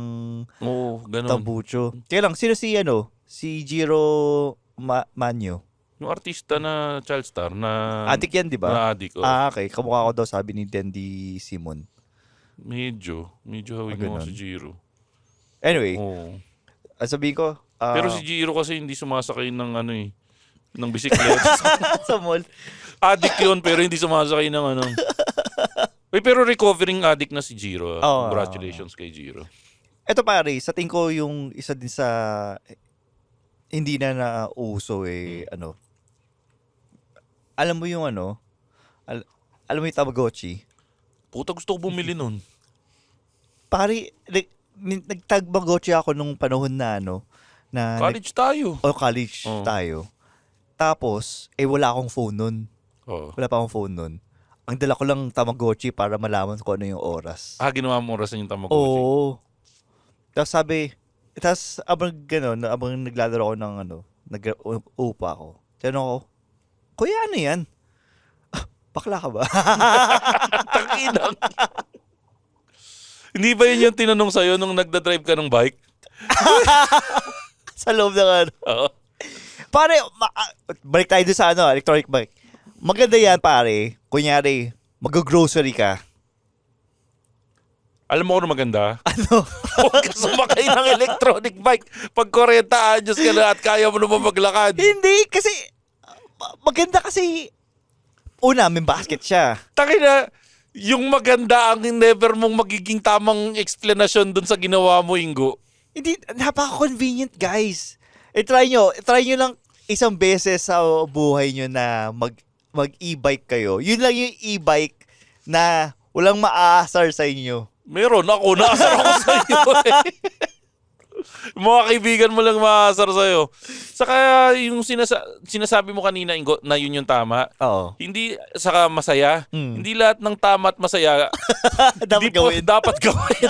oh, ganun. tabucho. Kaya lang, sino si ano? Si Jiro Ma- Manyo. Yung artista na child star na... Adik yan, di ba? Na adik, oh. Ah, okay. Kamukha ko daw, sabi ni Dendy Simon. Medyo. Medyo hawig mo si Jiro. Anyway, oh. Ah, sabi ko, uh, Pero si Jiro kasi hindi sumasakay ng ano eh, ng bisikleta. sa mall. Addict yun, pero hindi sumasakay ng ano. Uy, pero recovering addict na si Jiro. Ah. Oh, Congratulations kay Jiro. Ito pare, sa tingin ko yung isa din sa hindi na nauso eh, hmm. ano. Alam mo yung ano, al- alam mo yung Tamagotchi? Puta, gusto ko bumili nun pare, like, nagtagbagotche ako nung panahon na ano, na college tayo. O oh, college oh. tayo. Tapos, eh wala akong phone nun. Oh. Wala pa akong phone nun. Ang dala ko lang Tamagotchi para malaman ko ano yung oras. Ah, ginawa mo oras yung Tamagotchi? Oo. Tapos sabi, tapos abang gano'n, abang naglalaro ako ng ano, nag-upa ako. Tanong ko, kuya ano yan? Ah, bakla ka ba? Takinang. Hindi ba yun yung tinanong sa'yo nung nagda-drive ka ng bike? sa loob ng ano. Oo. Pare, ma- ah, balik tayo doon sa ano, electronic bike. Maganda yan, pare. Kunyari, mag-grocery ka. Alam mo kung ano maganda? Ano? Huwag ka sumakay ng electronic bike pag 40 anyos ka na at kaya mo naman maglakad. Hindi, kasi maganda kasi una, may basket siya. Tangina, yung maganda ang never mong magiging tamang explanation dun sa ginawa mo, Ingo. Hindi, napaka-convenient, guys. E try nyo, try nyo lang isang beses sa buhay nyo na mag, mag e-bike kayo. Yun lang yung e-bike na walang maaasar sa inyo. Meron ako, naasar ako sa inyo. eh. mga kaibigan mo lang maasar sa'yo. Saka yung sinasa- sinasabi mo kanina Ingo, na yun yung tama. Oo. Hindi, saka masaya. Hmm. Hindi lahat ng tama at masaya. dapat hindi gawin. Po, dapat gawin.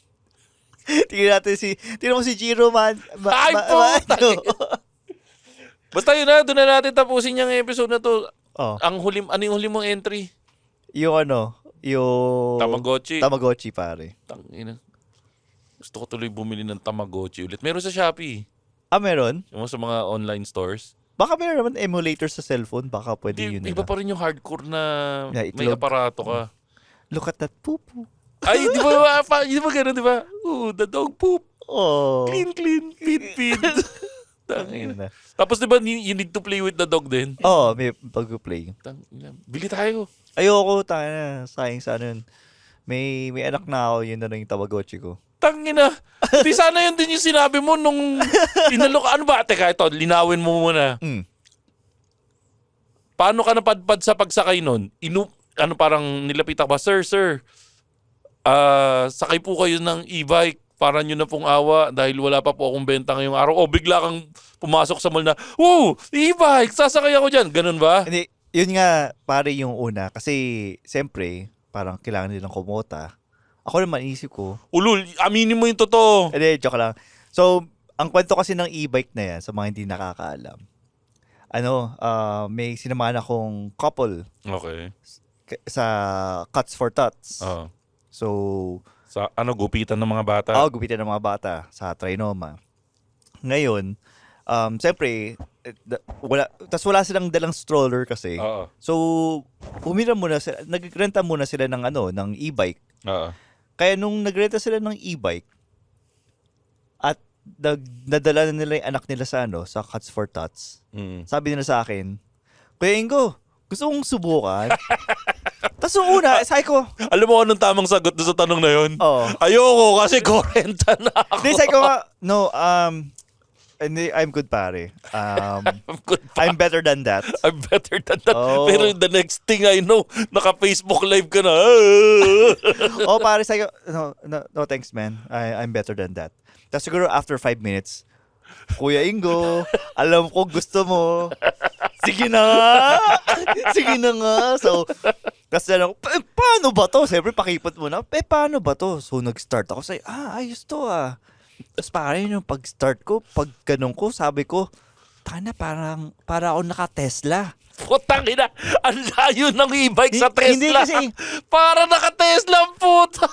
tingnan natin si, tingnan mo si Jiro man. Ma, Ay ma, po! Ma, ano. Basta yun na, doon na natin tapusin yung episode na to. Oh. Ang huli, ano yung huli mong entry? Yung ano? Yung... Tamagotchi. Tamagotchi, pare. Tangina. Gusto ko tuloy bumili ng Tamagotchi ulit. Meron sa Shopee. Ah, meron? Yung sa mga online stores. Baka meron naman emulator sa cellphone. Baka pwede Di, yun. Iba na. pa rin yung hardcore na Na may aparato ka. Look at that poop. Ay, di ba, pa, di ba gano'n, di ba? Ooh, the dog poop. Oh. Clean, clean, feed, feed. Tangina. Tapos di ba, you need to play with the dog din? Oo, oh, may pag-play. Tangina. Bili tayo. Ayoko, tanga na. Sayang sa ano May, may anak na ako, yun na lang yung Tamagotchi ko. Tangina. Di sana yun din yung sinabi mo nung inalok. Ano ba? Teka, ito, linawin mo muna. Mm. Paano ka napadpad sa pagsakay nun? Inu ano parang nilapit ako ba, Sir, sir, uh, sakay po kayo ng e-bike. Para nyo na pong awa dahil wala pa po akong benta ngayong araw. O oh, bigla kang pumasok sa mall na, Wow, e-bike, sasakay ako dyan. Ganun ba? Hindi, yun nga, pare yung una. Kasi, siyempre, parang kailangan din ng kumota ako naman, isip ko. Ulul, aminin mo yung totoo. Hindi, joke lang. So, ang kwento kasi ng e-bike na yan, sa mga hindi nakakaalam, ano, uh, may sinamahan akong couple. Okay. Sa Cuts for Tots. Uh-huh. So, sa ano, gupitan ng mga bata? Oo, oh, gupitan ng mga bata sa Trinoma. Ngayon, um, siyempre, eh, da, wala, tas wala silang dalang stroller kasi. Uh-huh. So, humira muna sila, nag nagrenta muna sila ng ano, ng e-bike. Oo. Uh-huh. Kaya nung nagrenta sila ng e-bike at nag, nadala na nila yung anak nila sa ano, sa Cuts for Tots. Mm. Sabi nila sa akin, Kuya Ingo, gusto kong subukan. Tapos yung una, sabi ko... Alam mo anong tamang sagot sa tanong na yun? Oo. Ayoko kasi korenta na ako. Hindi, sabi ko no, um, hindi, I'm good pare. Um, I'm good pare. I'm better than that. I'm better than that. Oh. Pero the next thing I know, naka-Facebook live ka na. oh pare, sa'yo, no, no, no thanks man. I, I'm better than that. Tapos siguro after five minutes, Kuya Ingo, alam ko gusto mo. Sige na nga! Sige na nga! So, kasi ano, pa- paano ba to? Siyempre, pakipot mo na, eh, paano ba to? So, nag-start ako Say, ah, ayos to ah. Tapos parang yung pag-start ko, pag ganun ko, sabi ko, tana parang para ako naka-Tesla. Putang ina, ang layo ng e-bike sa Tesla. Hindi kasi, para naka-Tesla ang puta.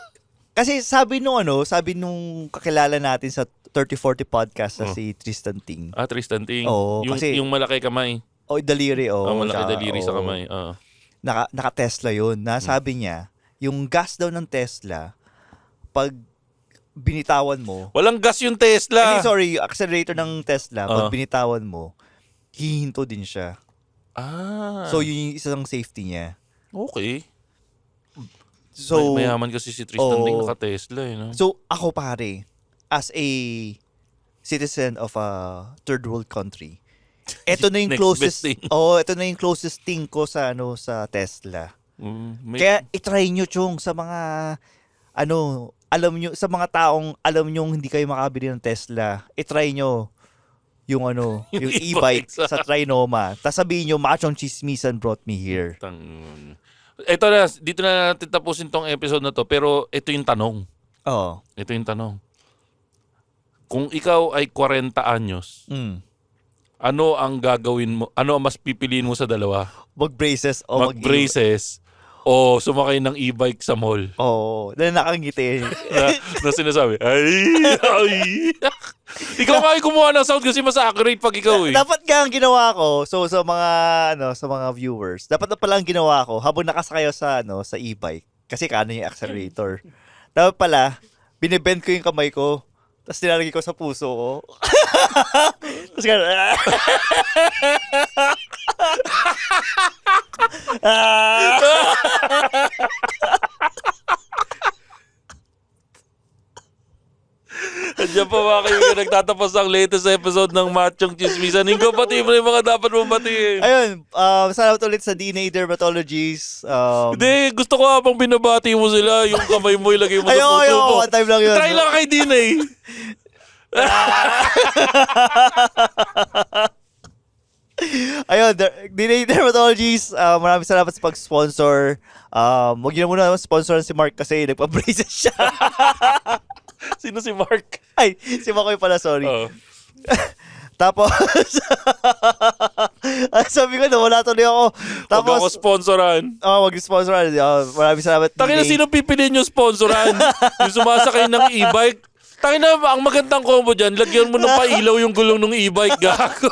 kasi sabi nung ano, sabi nung kakilala natin sa 3040 podcast na oh. si Tristan Ting. Ah, Tristan Ting. Oo, yung, kasi, yung malaki kamay. O, oh, daliri. Oh, oh malaki sa, daliri oh, sa kamay. Oh. Naka, naka-Tesla yun. Na hmm. sabi niya, yung gas daw ng Tesla, pag binitawan mo. Walang gas yung Tesla. I mean, sorry, accelerator ng Tesla, pag Uh-huh. binitawan mo, hihinto din siya. Ah. So, yun yung isang safety niya. okay. So, May, mayaman kasi si Tristan Oo. Oh. ding naka-Tesla, eh, no? so ako pare, as a citizen of a third world country, ito na yung closest thing. oh, ito na yung closest thing ko sa ano sa Tesla. Mm, may- Kaya itry nyo, Chong, sa mga ano, alam nyo, sa mga taong alam nyo hindi kayo makabili ng Tesla, i-try nyo yung ano, yung, yung e-bike sa, sa Trinoma. Tapos sabihin nyo, machong chismisan brought me here. Tangon. Ito na, dito na natin tapusin tong episode na to. Pero ito yung tanong. Oo. Ito yung tanong. Kung ikaw ay 40 anyos, mm. ano ang gagawin mo? Ano ang mas pipiliin mo sa dalawa? Mag-braces o mag-braces o oh, sumakay ng e-bike sa mall. Oo. Oh, na nakangiti. na, na sinasabi, ay, ay. ikaw nga yung kumuha ng sound kasi mas accurate pag ikaw eh. Dapat nga ang ginawa ko, so sa mga, ano, sa mga viewers, dapat na pala ang ginawa ko habang nakasakayo sa, ano, sa e-bike. Kasi kano yung accelerator. Dapat pala, binibend ko yung kamay ko, tapos nilalagay ko sa puso ko. tapos gano'n. Diyan pa ba kayo nagtatapos ang latest episode ng Machong Chismisan? Hingo, pati mo yung mga dapat mong batiin. Ayun, uh, um, salamat ulit sa DNA Dermatologies. Um, Hindi, gusto ko habang binabati mo sila, yung kamay mo ilagay mo ayaw, sa puso mo. One time lang yun. Try lang kay DNA. Eh. Ayun, Delay Dermatologies, uh, maraming salamat sa pag-sponsor. Um, wag niyo muna sponsor si Mark kasi nagpa-braces siya. Sino si Mark? Ay, si Makoy pala, sorry. Oh. Tapos, ah, sabi ko nawala to niyo ako. Tapos, huwag ako sponsoran. Oo, oh, ah, huwag sponsoran. Oh, maraming salamat. Takin na sino pipiliin nyo sponsoran? yung sumasakay ng e-bike, tayo na, ang magandang combo dyan, lagyan mo ng pailaw yung gulong ng e-bike, gago.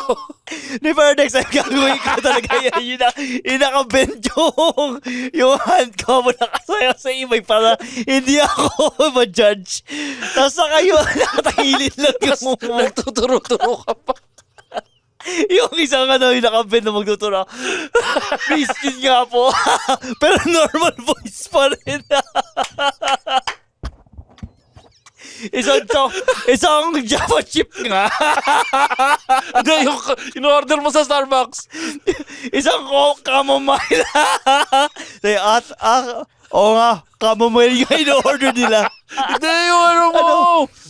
Di ba, next time gagawin ko talaga yan, yun na, inakabend yung, yung hand ko mo nakasaya sa e-bike para hindi ako ma-judge. Tapos sa kayo, nakatahilin lang yung mo. Nagtuturo-turo ka pa. yung isang ano, yung nakabend na magtuturo. Please, yun nga po. Pero normal voice pa rin. Isang, chow, isang Java chip nga. Hindi, yung in-order mo sa Starbucks. isang oh, chamomile. Say, at, ah, oo nga, chamomile nga in-order nila. Hindi, yung ano mo. Ano?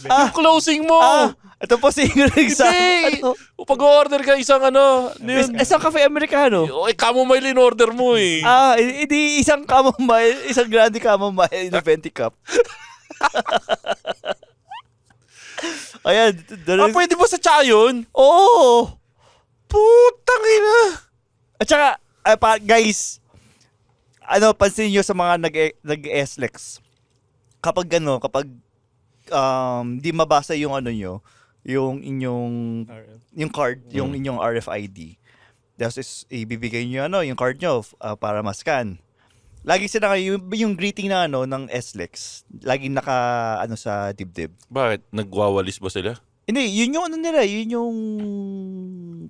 Yung ah. closing mo. Ah, ito po si Ingrid sa... Ano? Pag-order ka isang ano... ano Is, isang cafe americano. O, eh, chamomile in order mo eh. Ah, hindi isang chamomile, isang grande chamomile in a 20 cup. Ayan. Dun, ah, pwede mo sa tsaka yun? Oo. Putang ina. At saka, uh, ah, pa, guys, ano, pansin nyo sa mga nag-SLEX. nag Kapag ano, kapag um, di mabasa yung ano nyo, yung inyong RF. yung card, mm. yung inyong RFID. Tapos is ibibigay niyo ano, yung card niyo uh, ah, para ma-scan. Lagi sila kayo, yung, yung greeting na ano, ng SLEX, lagi naka, ano, sa dibdib. Bakit? Nagwawalis ba sila? Hindi, yun yung ano nila, yun yung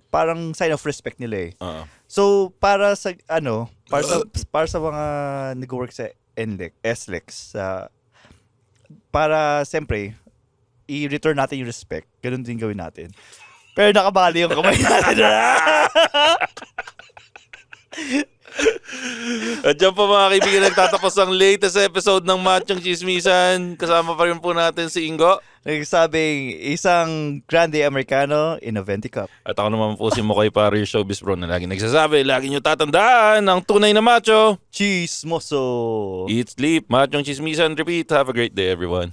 parang sign of respect nila eh. Oo. Ah. So, para sa, ano, para sa, para sa mga nag-work sa Enlex, SLEX, sa para, siyempre, i-return natin yung respect. Ganun din gawin natin. Pero nakabali yung kamay natin. At dyan po mga kaibigan, nagtatapos ang latest episode ng Machong Chismisan. Kasama pa rin po natin si Ingo. Nagsasabing isang Grande Americano in a venti cup. At ako naman po si Mukay Pari, showbiz bro na lagi nagsasabi, lagi nyo tatandaan ang tunay na macho. Chismoso. Eat, sleep, Machong Chismisan, repeat. Have a great day everyone.